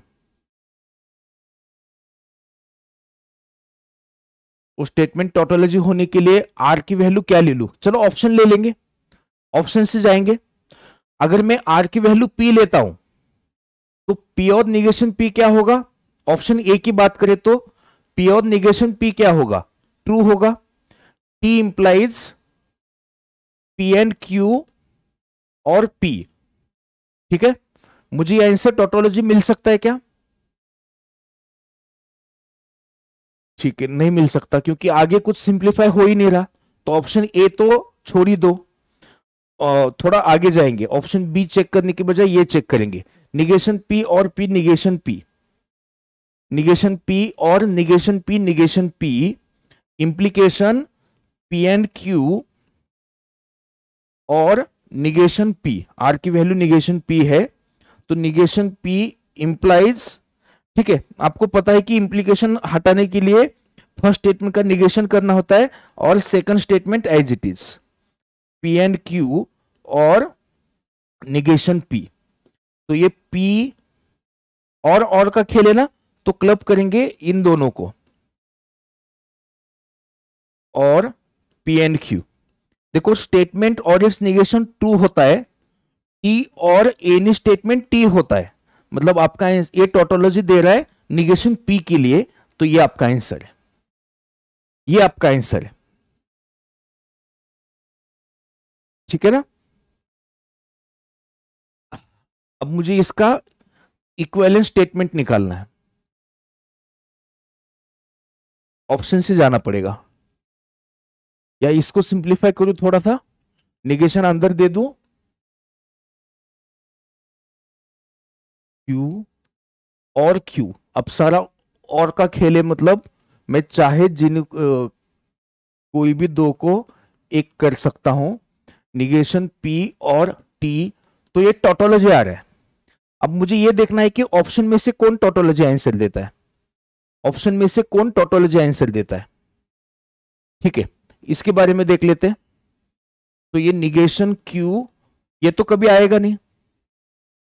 वो स्टेटमेंट टोटोलॉजी होने के लिए आर की वैल्यू क्या ले लू चलो ऑप्शन ले लेंगे ऑप्शन से जाएंगे अगर मैं आर की वैल्यू पी लेता हूं तो पी और निगेशन पी क्या होगा ऑप्शन ए की बात करें तो पी और निगेशन पी क्या होगा ट्रू होगा T implies P and Q और पी ठीक है मुझे यहां से टोटोलॉजी मिल सकता है क्या ठीक है नहीं मिल सकता क्योंकि आगे कुछ सिंप्लीफाई हो ही नहीं रहा तो ऑप्शन ए तो छोड़ ही दो थोड़ा आगे जाएंगे ऑप्शन बी चेक करने के बजाय ये चेक करेंगे निगेशन पी और P negation P negation P और negation P negation P implication P and Q और निगेशन पी आर की वैल्यू निगेशन पी है तो निगेशन पी इंप्लाइज ठीक है आपको पता है कि इंप्लीकेशन हटाने के लिए फर्स्ट स्टेटमेंट का निगेशन करना होता है और second statement as it is P and Q और निगेशन पी तो ये पी और और का खेल है ना तो क्लब करेंगे इन दोनों को और पी एंड क्यू देखो स्टेटमेंट और इट्स निगेशन ट्रू होता है ई e और एनी स्टेटमेंट टी होता है मतलब आपका ये टोटोलॉजी दे रहा है निगेशन पी के लिए तो ये आपका आंसर है ये आपका आंसर है ठीक है ना अब मुझे इसका इक्वेलेंस स्टेटमेंट निकालना है ऑप्शन से जाना पड़ेगा या इसको सिंप्लीफाई करूं थोड़ा सा निगेशन अंदर दे दूं क्यू और क्यू अब सारा और का खेले मतलब मैं चाहे जिन कोई भी दो को एक कर सकता हूं निगेशन पी और टी तो ये टोटोलॉजी आ रहा है अब मुझे ये देखना है कि ऑप्शन में से कौन टोटोलॉजी आंसर देता है ऑप्शन में से कौन टोटोलॉजी आंसर देता है ठीक है इसके बारे में देख लेते हैं तो ये निगेशन क्यू ये तो कभी आएगा नहीं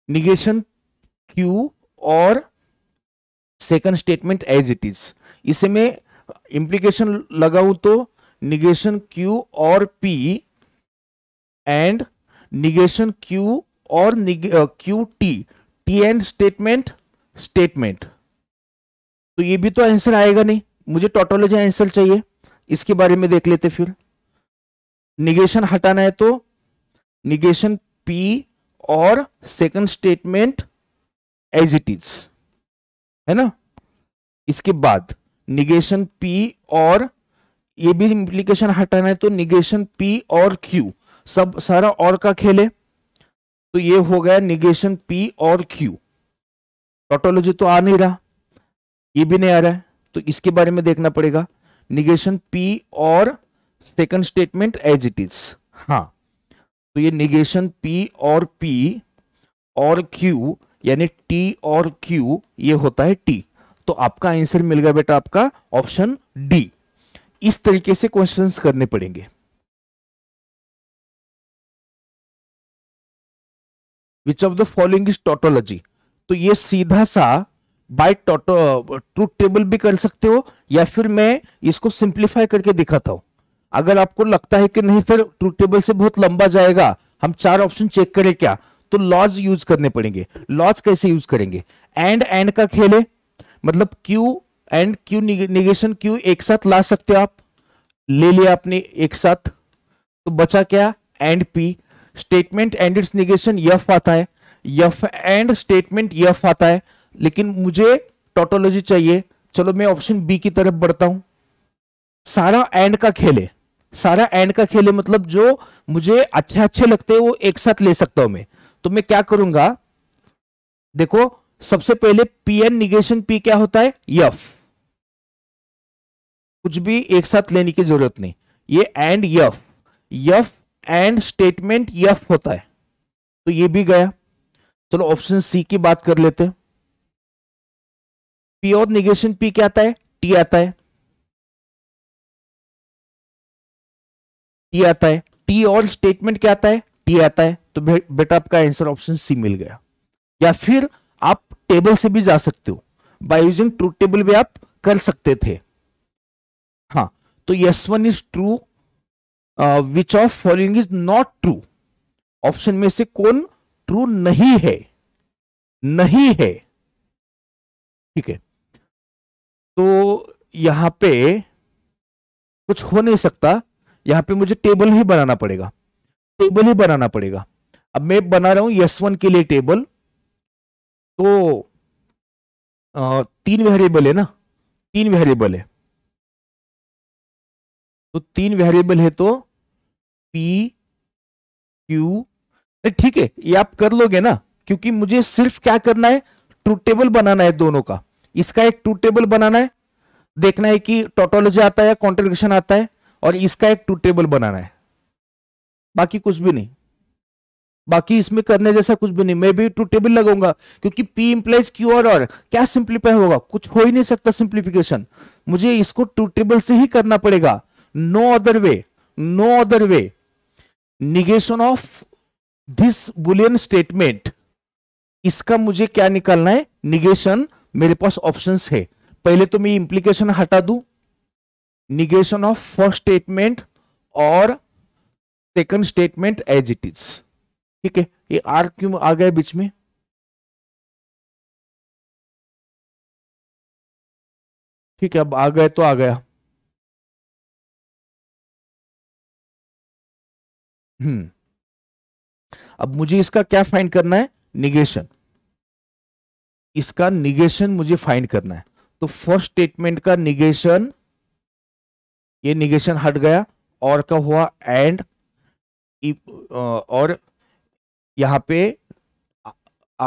निगेशन क्यू और second statement as it is इसे में इंप्लीकेशन लगाऊ तो निगेशन क्यू और पी एंड निगेशन क्यू और Q T T and statement statement तो ये भी तो आंसर आएगा नहीं मुझे टोटोलॉजी आंसर चाहिए इसके बारे में देख लेते फिर निगेशन हटाना है तो निगेशन पी और second statement as it is है ना इसके बाद निगेशन पी और ये भी इम्प्लीकेशन हटाना है तो निगेशन पी और क्यू सब सारा और का है तो ये हो गया निगेशन पी और क्यू टोटोलॉजी तो आ नहीं रहा ये भी नहीं आ रहा है तो इसके बारे में देखना पड़ेगा निगेशन पी और second statement as it is हाँ तो ये निगेशन पी और पी और क्यू यानी टी और क्यू ये होता है टी तो आपका आंसर मिल गया बेटा आपका ऑप्शन डी इस तरीके से क्वेश्चंस करने पड़ेंगे which of the following is tautology तो ये सीधा सा बाय टोटो ट्रूथ टेबल भी कर सकते हो या फिर मैं इसको सिंप्लीफाई करके दिखाता हूं अगर आपको लगता है कि नहीं सर ट्रूथ टेबल से बहुत लंबा जाएगा हम चार ऑप्शन चेक करें क्या तो लॉज यूज करने पड़ेंगे लॉज कैसे यूज करेंगे एंड एंड का खेल है मतलब Q and Q negation Q एक साथ ला सकते हो आप ले लिया आपने एक साथ तो बचा क्या and P statement and it's negation F आता है यफ एंड स्टेटमेंट यफ आता है लेकिन मुझे टोटोलॉजी चाहिए चलो मैं ऑप्शन बी की तरफ बढ़ता हूं सारा एंड का खेले सारा एंड का खेले मतलब जो मुझे अच्छे अच्छे लगते हैं वो एक साथ ले सकता हूं मैं तो मैं क्या करूंगा देखो सबसे पहले पी एन निगेशन पी क्या होता है यफ कुछ भी एक साथ लेने की जरूरत नहीं ये and F F and statement F होता है तो ये भी गया चलो ऑप्शन सी की बात कर लेते हैं पी और निगेशन पी क्या आता है टी आता है टी आता है टी और स्टेटमेंट क्या आता है टी आता है तो बेटा आपका आंसर ऑप्शन सी मिल गया या फिर आप टेबल से भी जा सकते हो बाय यूजिंग ट्रू टेबल भी आप कर सकते थे हाँ तो yes one is true which of following is not true option में से कौन ट्रू नहीं है नहीं है ठीक है तो यहां पे कुछ हो नहीं सकता यहां पे मुझे टेबल ही बनाना पड़ेगा टेबल ही बनाना पड़ेगा अब मैं बना रहा हूं यस वन के लिए टेबल तो आ, तीन वेरिएबल है ना तीन वेरिएबल है तो तीन वेरिएबल है तो पी क्यू ठीक है ये आप कर लोगे ना क्योंकि मुझे सिर्फ क्या करना है ट्रू टेबल बनाना है दोनों का इसका एक ट्रू टेबल बनाना है देखना है कि टोटोलॉजी आता है कॉन्ट्रीब्यूशन आता है और इसका एक ट्रू टेबल बनाना है बाकी कुछ भी नहीं बाकी इसमें करने जैसा कुछ भी नहीं मैं भी टू टेबल लगाऊंगा क्योंकि पी इम्प्लाइज क्यू और और क्या सिंप्लीफाई होगा कुछ हो ही नहीं सकता सिंप्लीफिकेशन मुझे इसको टू टेबल से ही करना पड़ेगा no other way no other way negation of this Boolean statement इसका मुझे क्या निकालना है निगेशन मेरे पास ऑप्शन है पहले तो मैं इंप्लीकेशन हटा दू निगेशन ऑफ फर्स्ट स्टेटमेंट और second statement as it is ठीक है ये आर क्यों आ गया बीच में ठीक है अब आ गए तो आ गया हम्म अब मुझे इसका क्या फाइंड करना है निगेशन इसका निगेशन मुझे फाइंड करना है तो फर्स्ट स्टेटमेंट का निगेशन ये निगेशन हट गया और का हुआ एंड और यहां पे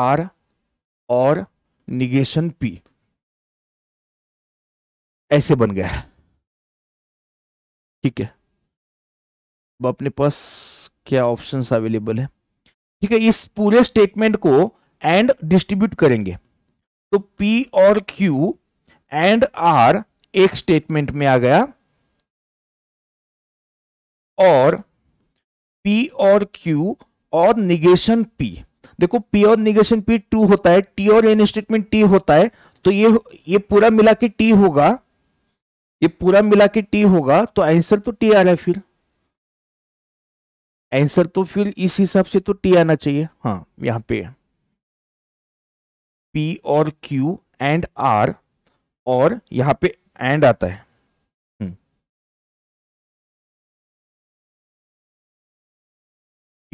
आर और निगेशन पी ऐसे बन गया है ठीक है अब अपने पास क्या ऑप्शंस अवेलेबल है ठीक है इस पूरे स्टेटमेंट को एंड डिस्ट्रीब्यूट करेंगे तो P और Q एंड R एक स्टेटमेंट में आ गया और P और Q और निगेशन पी देखो पी और निगेशन पी टू होता है टी और एन स्टेटमेंट टी होता है तो ये ये पूरा मिला के टी होगा ये पूरा मिला के टी होगा तो आंसर तो टी आ रहा है फिर आंसर तो फिर इस हिसाब से तो टी आना चाहिए हाँ यहां पे पी और क्यू एंड आर और यहां पे एंड आता है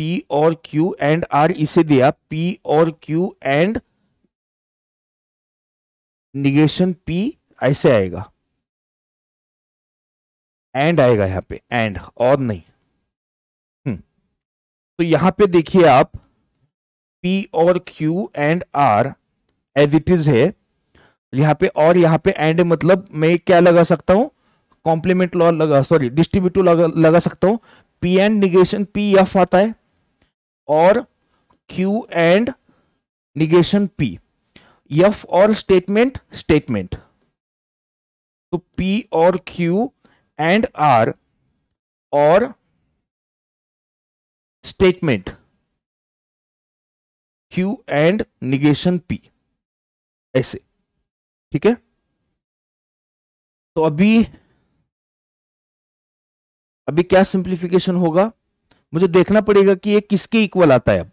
पी और क्यू एंड आर इसे दिया पी और क्यू एंड निगेशन पी ऐसे आएगा एंड आएगा यहां पे एंड और नहीं हम्म। तो यहां पे देखिए आप पी और Q and R as it is है यहां पे और यहां पे एंड मतलब मैं क्या लगा सकता हूं कॉम्प्लीमेंट लॉ लगा सॉरी डिस्ट्रीब्यूटिव लगा, लगा सकता हूँ P and negation P F आता है और Q and negation P F और स्टेटमेंट स्टेटमेंट तो पी और क्यू एंड आर और statement Q and negation P ऐसे ठीक है तो अभी अभी क्या सिंप्लीफिकेशन होगा मुझे देखना पड़ेगा कि ये किसके इक्वल आता है अब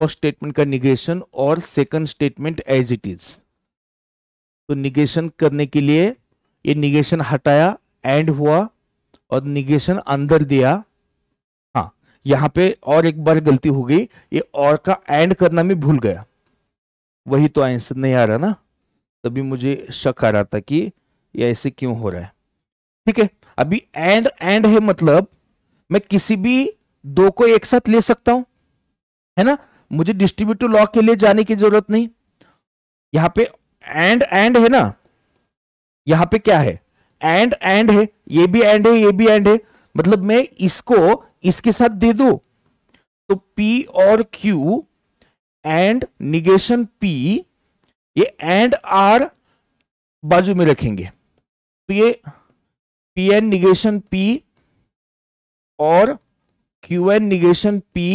फर्स्ट स्टेटमेंट का निगेशन और second statement as it is तो निगेशन करने के लिए ये निगेशन हटाया एंड हुआ और निगेशन अंदर दिया हाँ यहां पे और एक बार गलती हो गई ये और का एंड करना में भूल गया वही तो आंसर नहीं आ रहा ना तभी मुझे शक आ रहा था कि ये ऐसे क्यों हो रहा है ठीक है अभी एंड एंड है मतलब मैं किसी भी दो को एक साथ ले सकता हूं है ना मुझे डिस्ट्रीब्यूटिव लॉ के लिए जाने की जरूरत नहीं यहां पे एंड एंड है ना यहां पे क्या है एंड एंड है ये भी एंड है ये भी एंड है मतलब मैं इसको इसके साथ दे दू तो P और Q एंड निगेशन P ये एंड R बाजू में रखेंगे तो ये पी एन निगेशन पी और Q and negation P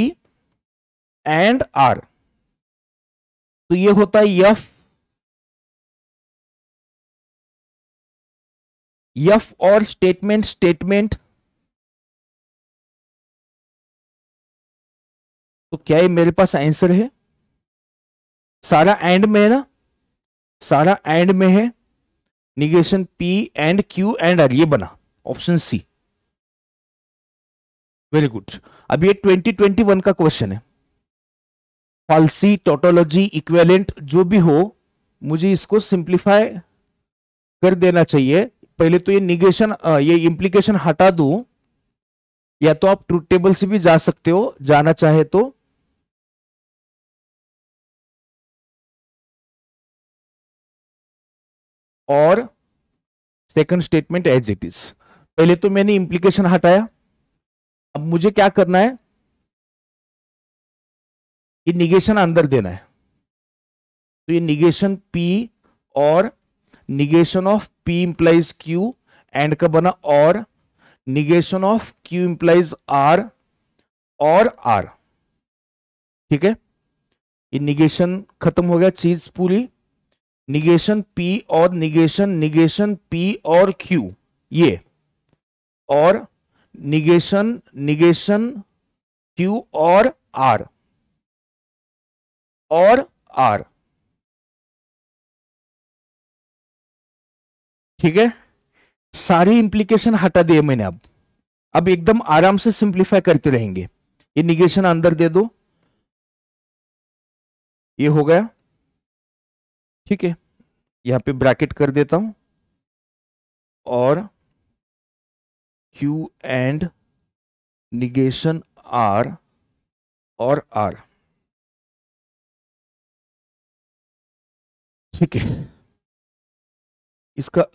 and R तो ये होता है यफ यफ और स्टेटमेंट स्टेटमेंट तो क्या ये मेरे पास आंसर है सारा एंड में है ना सारा एंड में है negation P and Q and R ये बना ऑप्शन सी वेरी गुड अब ये 2021 का क्वेश्चन है फॉल्सी टोटोलॉजी इक्वेलेंट जो भी हो मुझे इसको सिंप्लीफाई कर देना चाहिए पहले तो ये निगेशन ये इंप्लीकेशन हटा दू या तो आप ट्रूथ टेबल से भी जा सकते हो जाना चाहे तो और second statement as it is पहले तो मैंने इंप्लीकेशन हटाया अब मुझे क्या करना है ये निगेशन अंदर देना है तो ये निगेशन पी और negation of P implies Q and का बना और negation of Q implies R और आर ठीक है ये निगेशन खत्म हो गया चीज पूरी निगेशन पी और निगेशन निगेशन पी और क्यू ये और निगेशन निगेशन क्यू और आर और आर ठीक है सारी इंप्लीकेशन हटा दिए मैंने अब अब एकदम आराम से सिंप्लीफाई करते रहेंगे ये निगेशन अंदर दे दो ये हो गया ठीक है यहां पे ब्रैकेट कर देता हूं और Q एंड निगेशन R और R ठीक है इसका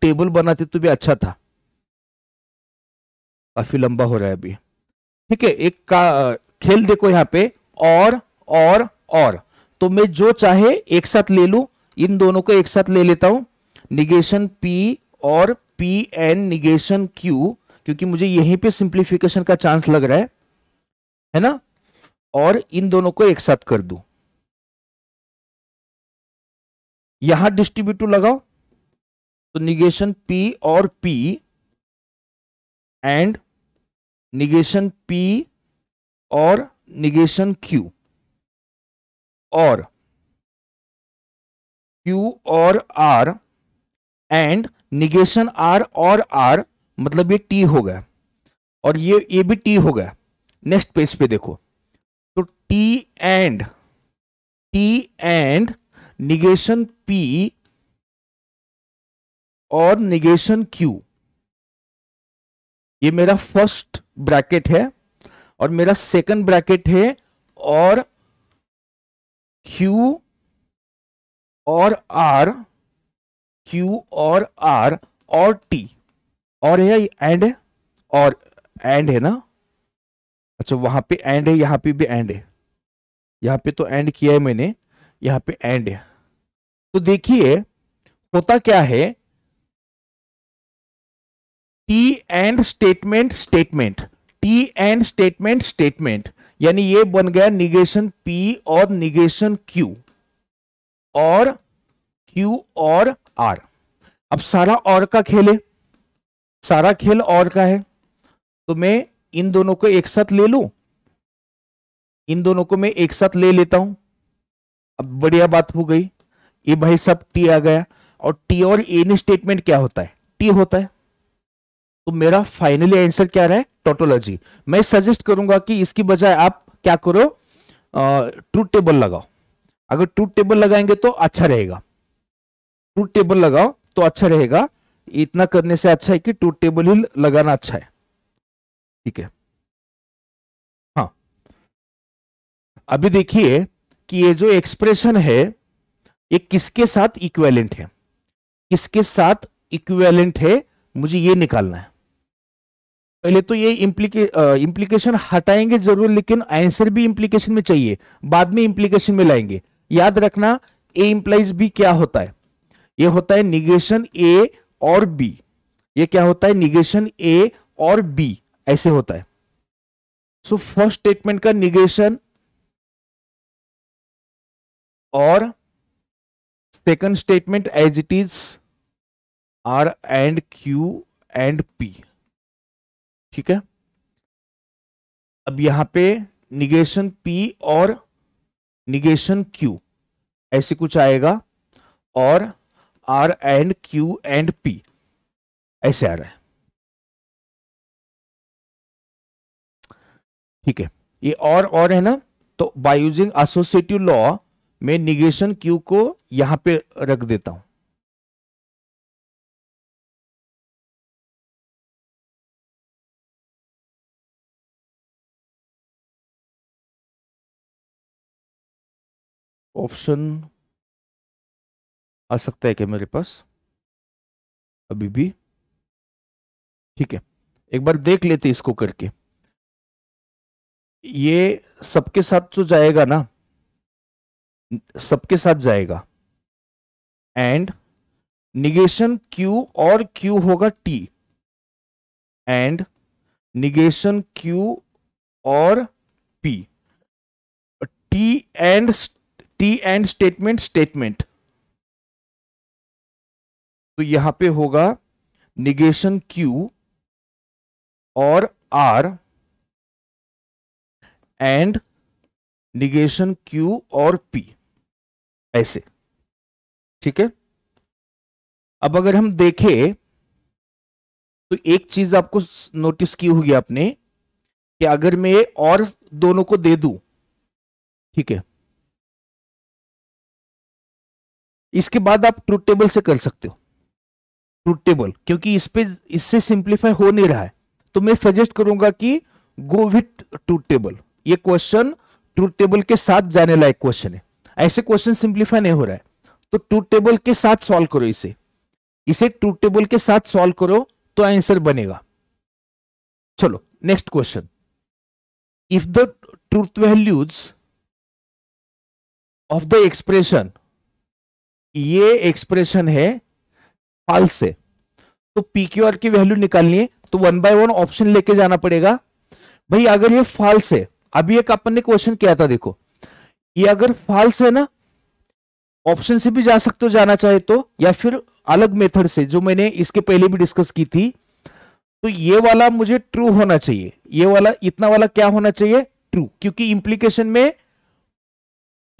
टेबल [COUGHS] बनाते तो भी अच्छा था काफी लंबा हो रहा है अभी ठीक है एक का खेल देखो यहां पे और और और तो मैं जो चाहे एक साथ ले लू इन दोनों को एक साथ ले लेता हूं निगेशन पी और पी एन निगेशन क्यू क्योंकि मुझे यहीं पे सिंप्लीफिकेशन का चांस लग रहा है है ना और इन दोनों को एक साथ कर दू यहां डिस्ट्रीब्यूटिव लगाओ तो निगेशन पी और पी एंड निगेशन पी और निगेशन क्यू और क्यू और आर एंड निगेशन आर और आर मतलब ये टी हो गया और ये ये भी टी हो गया नेक्स्ट पेज पे देखो तो T and T and negation P और निगेशन क्यू ये मेरा फर्स्ट ब्रैकेट है और मेरा सेकंड ब्रैकेट है और Q और R Q और R और T और यह एंड है और एंड है ना अच्छा वहां पे एंड है यहां पे भी एंड है यहां पे तो एंड किया है मैंने यहां पे एंड है तो देखिए होता क्या है T and statement statement T and statement statement यानी ये बन गया निगेशन P और निगेशन Q और Q और R अब सारा और का खेल है सारा खेल और का है तो मैं इन दोनों को एक साथ ले लू इन दोनों को मैं एक साथ ले लेता हूं अब बढ़िया बात हो गई ये भाई सब टी आ गया और टी और एन स्टेटमेंट क्या होता है टी होता है तो मेरा फाइनली आंसर क्या रहा है टोटोलॉजी मैं सजेस्ट करूंगा कि इसकी बजाय आप क्या करो ट्रूथ टेबल लगाओ अगर ट्रूथ टेबल लगाएंगे तो अच्छा रहेगा ट्रूथ टेबल लगाओ तो अच्छा रहेगा इतना करने से अच्छा है कि ट्रूथ टेबल ही लगाना अच्छा है ठीक है हाँ अभी देखिए कि ये जो एक्सप्रेशन है ये किसके साथ इक्वेलेंट है किसके साथ इक्वेलेंट है मुझे ये निकालना है पहले तो ये इम्प्लीके इम्प्लीकेशन हटाएंगे जरूर लेकिन आंसर भी इम्प्लीकेशन में चाहिए बाद में इम्प्लीकेशन में लाएंगे याद रखना ए इम्प्लाइज बी क्या होता है ये होता है निगेशन ए और बी ये क्या होता है निगेशन ए और बी ऐसे होता है सो फर्स्ट स्टेटमेंट का निगेशन और second statement as it is R and Q and P ठीक है अब यहां पे निगेशन p और निगेशन q ऐसे कुछ आएगा और r and q and p ऐसे आ रहा है ठीक है ये और और है ना तो बाय यूजिंग एसोसिएटिव लॉ में निगेशन क्यू को यहां पे रख देता हूं ऑप्शन आ सकता है क्या मेरे पास अभी भी ठीक है एक बार देख लेते इसको करके ये सबके साथ जो जाएगा ना सबके साथ जाएगा एंड निगेशन क्यू और क्यू होगा टी एंड निगेशन क्यू और P T and T and statement statement तो यहां पे होगा निगेशन क्यू और आर एंड निगेशन क्यू और पी ऐसे ठीक है अब अगर हम देखें तो एक चीज आपको नोटिस की होगी आपने कि अगर मैं और दोनों को दे दूं ठीक है इसके बाद आप ट्रूथ टेबल से कर सकते हो ट्रूथ टेबल क्योंकि इस पे इससे सिंप्लीफाई हो नहीं रहा है तो मैं सजेस्ट करूंगा कि गो विथ ट्रूथ टेबल ये क्वेश्चन ट्रूथ टेबल के साथ जाने लायक क्वेश्चन है ऐसे क्वेश्चन सिंप्लीफाई नहीं हो रहा है तो ट्रूथ टेबल के साथ सॉल्व करो इसे इसे ट्रूथ टेबल के साथ सॉल्व करो तो आंसर बनेगा चलो next question if the truth values of the expression ये एक्सप्रेशन है फाल्स से तो पी क्यू आर की वैल्यू निकालनी है तो वन बाय वन ऑप्शन लेके जाना पड़ेगा भाई अगर ये फाल्स है अभी एक अपन ने क्वेश्चन किया था देखो ये अगर फाल्स है ना ऑप्शन से भी जा सकते हो जाना चाहे तो या फिर अलग मेथड से जो मैंने इसके पहले भी डिस्कस की थी तो ये वाला मुझे ट्रू होना चाहिए ये वाला इतना वाला क्या होना चाहिए ट्रू क्योंकि इंप्लीकेशन में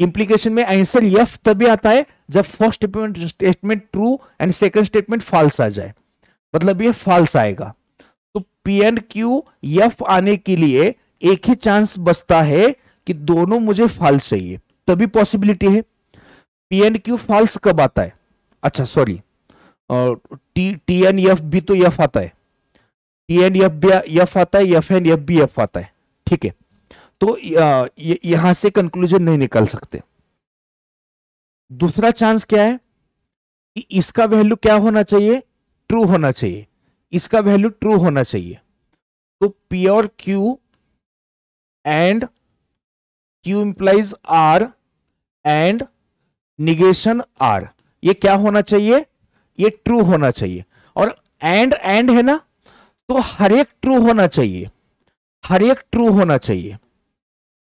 इंप्लीकेशन में आंसर यफ तभी आता है जब first statement statement true and second statement false आ जाए मतलब ये फॉल्स आएगा तो पी एंड क्यू यफ आने के लिए एक ही चांस बचता है कि दोनों मुझे फॉल्स चाहिए तभी पॉसिबिलिटी है पी एंड क्यू फॉल्स कब आता है अच्छा sorry T T and F भी तो यफ आता है टी एन एफ भी यफ आता है यफ एन एफ भी यफ आता है ठीक है तो यहां से कंक्लूजन नहीं निकल सकते दूसरा चांस क्या है कि इसका वैल्यू क्या होना चाहिए ट्रू होना चाहिए इसका वैल्यू ट्रू होना चाहिए तो पी और Q and Q implies R and negation R ये क्या होना चाहिए ये ट्रू होना चाहिए और एंड एंड है ना तो हर एक ट्रू होना चाहिए हर एक ट्रू होना चाहिए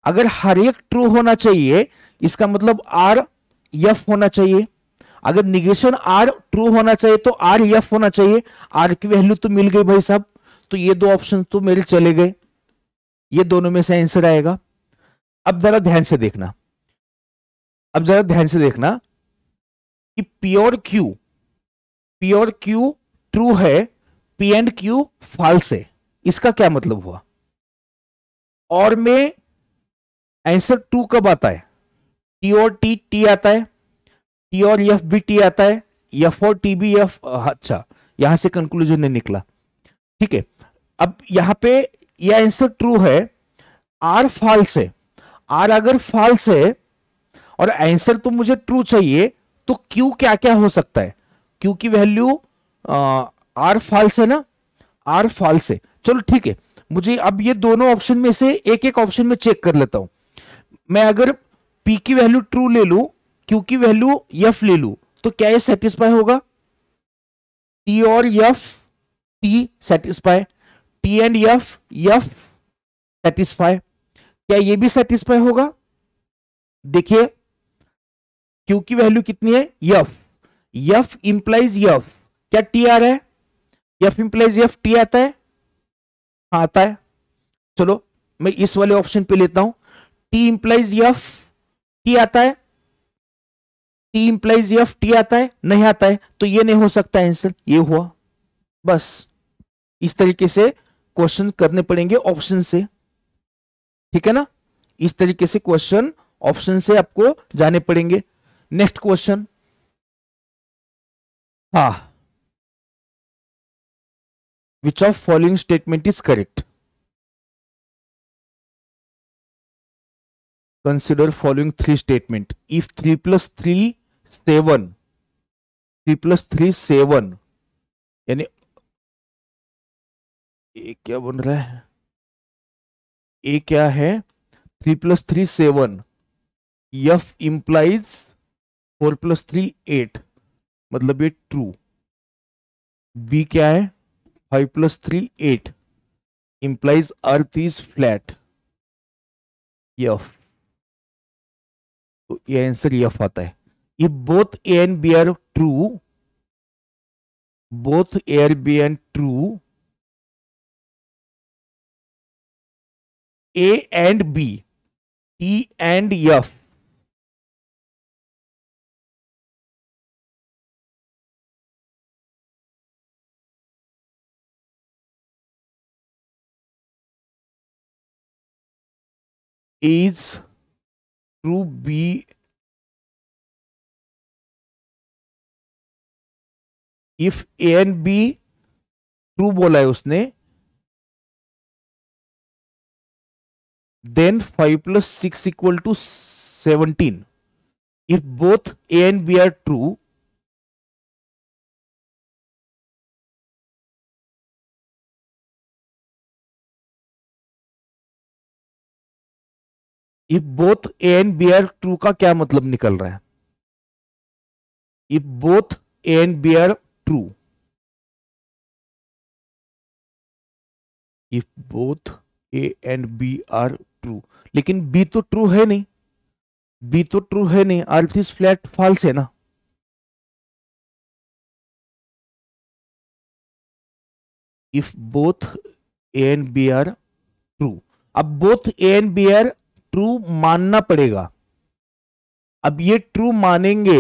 अगर हर एक ट्रू होना चाहिए इसका मतलब आर यफ होना चाहिए अगर निगेशन आर ट्रू होना चाहिए तो आर यफ होना चाहिए आर की वैल्यू तो मिल गई भाई साहब तो ये दो ऑप्शन तो मेरे चले गए ये दोनों में से आंसर आएगा अब जरा ध्यान से देखना अब जरा ध्यान से देखना कि pure Q pure Q true है पी एंड क्यू फॉल्स है इसका क्या मतलब हुआ और में आंसर टू कब आता है टी और टी टी आता है टी और यफ भी टी आता है यफ और टी बी एफ अच्छा यहां से कंक्लूजन नहीं निकला ठीक है अब यहां पे यह आंसर ट्रू है आर फॉल्स है आर अगर फॉल्स है और आंसर तो मुझे ट्रू चाहिए तो क्यू क्या क्या हो सकता है क्यू की वैल्यू आर फॉल्स है ना आर फॉल्स है चलो ठीक है मुझे अब ये दोनों ऑप्शन में से एक एक ऑप्शन में चेक कर लेता हूं मैं अगर पी की वैल्यू ट्रू ले लू क्यू की वैल्यू यफ ले लू तो क्या ये सेटिस्फाई होगा टी और f T satisfy t and f f satisfy क्या ये भी सेटिस्फाई होगा देखिए क्यू की वैल्यू कितनी है f f इंप्लाइज f क्या टी आ रहा है यफ इंप्लाइज f t आता है हाँ आता है चलो मैं इस वाले ऑप्शन पे लेता हूं टी इंप्लाइज यफ टी आता है टी इंप्लाइज यफ टी आता है नहीं आता है तो ये नहीं हो सकता आंसर ये हुआ बस इस तरीके से क्वेश्चन करने पड़ेंगे ऑप्शन से ठीक है ना इस तरीके से क्वेश्चन ऑप्शन से आपको जाने पड़ेंगे नेक्स्ट क्वेश्चन हा which of following statement is correct consider following three statement if 3 plus 3 7 3 plus 3 7 यानी ए क्या बन रहा है ए क्या है three plus three seven F implies four plus three eight मतलब ये ट्रू बी क्या है five plus three eight implies earth is flat F तो ये आंसर एफ आता है if both A and B are true both are B and true A and B T and F is true B if A and B true बोला है उसने then five plus six equal to seventeen if both A and B are true if both A and B are true का क्या मतलब निकल रहा है if both A and B are true if both A and B are true लेकिन B तो true है नहीं बी तो ट्रू है नहीं अर्थ इज फ्लैट फॉल्स है ना if both A and B are true अब both A and B are true मानना पड़ेगा अब ये ट्रू मानेंगे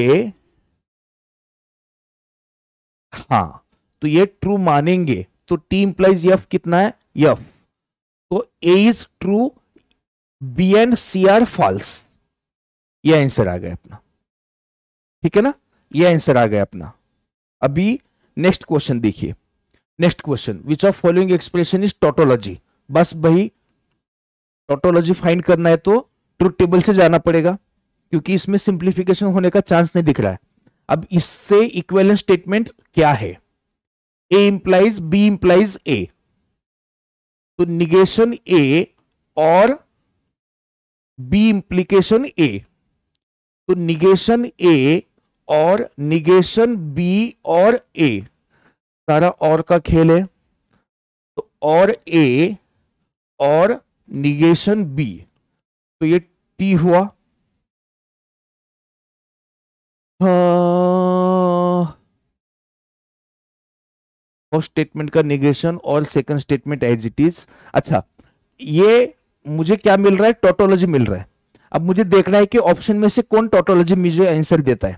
हाँ तो ये ट्रू मानेंगे तो टी इंप्लाइज यफ कितना है यफ तो A is true B and C are false ये आंसर आ गया अपना ठीक है ना ये आंसर आ गया अपना अभी नेक्स्ट क्वेश्चन देखिए next question which of following expression is tautology बस भाई टोटोलॉजी फाइंड करना है तो ट्रूथ टेबल से जाना पड़ेगा क्योंकि इसमें सिंप्लीफिकेशन होने का चांस नहीं दिख रहा है अब इससे इक्वेलेंट स्टेटमेंट क्या है A implies B implies A तो निगेशन ए और बी इंप्लीकेशन ए तो निगेशन ए और निगेशन बी और ए सारा और का खेल है तो और ए और निगेशन बी तो ये टी हुआ फर्स्ट हाँ। स्टेटमेंट का निगेशन और second statement as it is अच्छा ये मुझे क्या मिल रहा है टोटोलॉजी मिल रहा है अब मुझे देखना है कि ऑप्शन में से कौन टोटोलॉजी मुझे आंसर देता है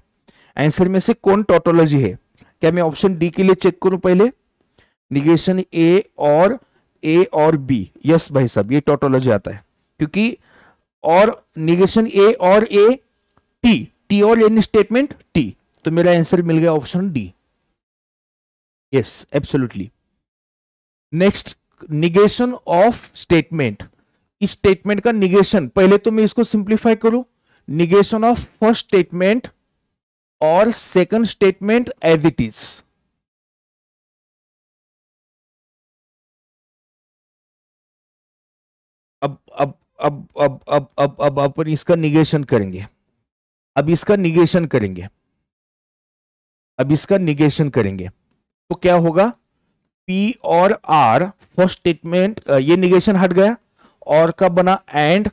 आंसर में से कौन टोटोलॉजी है क्या मैं ऑप्शन डी के लिए चेक करूं पहले निगेशन ए और ए और बी यस भाई साहब ये टोटोलॉजी आता है क्योंकि और निगेशन ए और ए टी टी और एनी स्टेटमेंट टी तो मेरा आंसर मिल गया option D yes absolutely next negation of statement इस स्टेटमेंट का निगेशन पहले तो मैं इसको सिंप्लीफाई करूं निगेशन ऑफ फर्स्ट स्टेटमेंट और second statement as it is अब अब अब अब अब अब अब अपन इसका निगेशन करेंगे अब इसका निगेशन करेंगे अब इसका निगेशन करेंगे तो क्या होगा पी और आर फर्स्ट स्टेटमेंट ये निगेशन हट गया और का बना and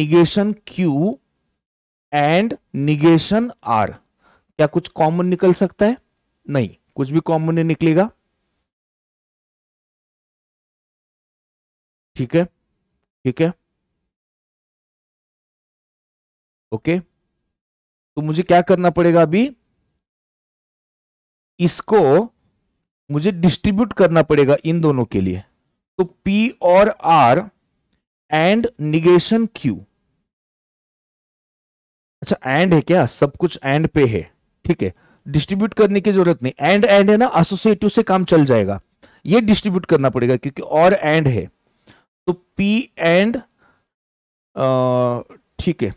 negation Q and negation R क्या कुछ कॉमन निकल सकता है नहीं कुछ भी कॉमन नहीं निकलेगा ठीक है ठीक है ओके तो मुझे क्या करना पड़ेगा अभी इसको मुझे डिस्ट्रीब्यूट करना पड़ेगा इन दोनों के लिए तो P और R एंड निगेशन Q अच्छा एंड है क्या सब कुछ एंड पे है ठीक है डिस्ट्रीब्यूट करने की जरूरत नहीं एंड एंड है ना एसोसिएटिव से काम चल जाएगा ये डिस्ट्रीब्यूट करना पड़ेगा क्योंकि और एंड है तो पी एंड ठीक है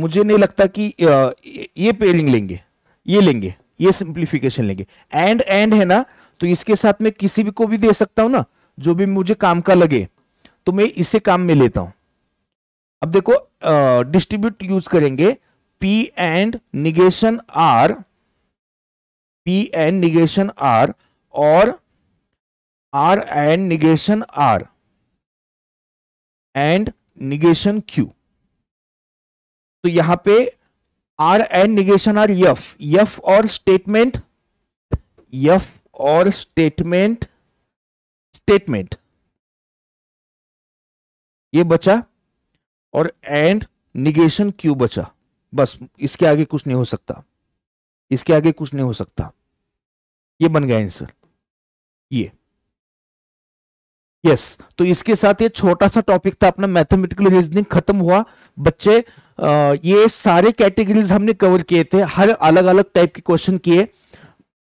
मुझे नहीं लगता कि आ, ये पेयरिंग लेंगे ये लेंगे ये सिंप्लीफिकेशन लेंगे एंड एंड है ना तो इसके साथ में किसी भी को भी दे सकता हूं ना जो भी मुझे काम का लगे तो मैं इसे काम में लेता हूं अब देखो डिस्ट्रीब्यूट यूज करेंगे P and negation R P and negation R और R and negation R and negation Q तो यहां पे R and negation R F F और स्टेटमेंट यफ और स्टेटमेंट स्टेटमेंट ये बचा और एंड निगेशन क्यू बचा बस इसके आगे कुछ नहीं हो सकता इसके आगे कुछ नहीं हो सकता ये बन गया आंसर ये यस yes, तो इसके साथ ये छोटा सा टॉपिक था अपना मैथमेटिकल रीजनिंग खत्म हुआ बच्चे आ, ये सारे कैटेगरीज हमने कवर किए थे हर अलग अलग टाइप के क्वेश्चन किए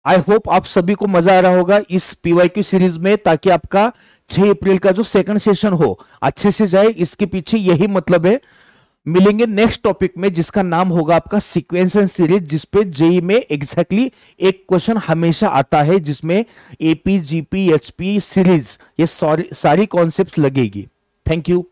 आई होप आप सभी को मजा आ रहा होगा इस पीवाईक्यू सीरीज में ताकि आपका 6 अप्रैल का जो सेकंड सेशन हो अच्छे से जाए इसके पीछे यही मतलब है मिलेंगे नेक्स्ट टॉपिक में जिसका नाम होगा आपका सीक्वेंस एंड सीरीज जिसपे जेई e में एग्जैक्टली exactly एक क्वेश्चन हमेशा आता है जिसमें एपी जीपी एचपी सीरीज ये सॉरी सारी कॉन्सेप्ट लगेगी थैंक यू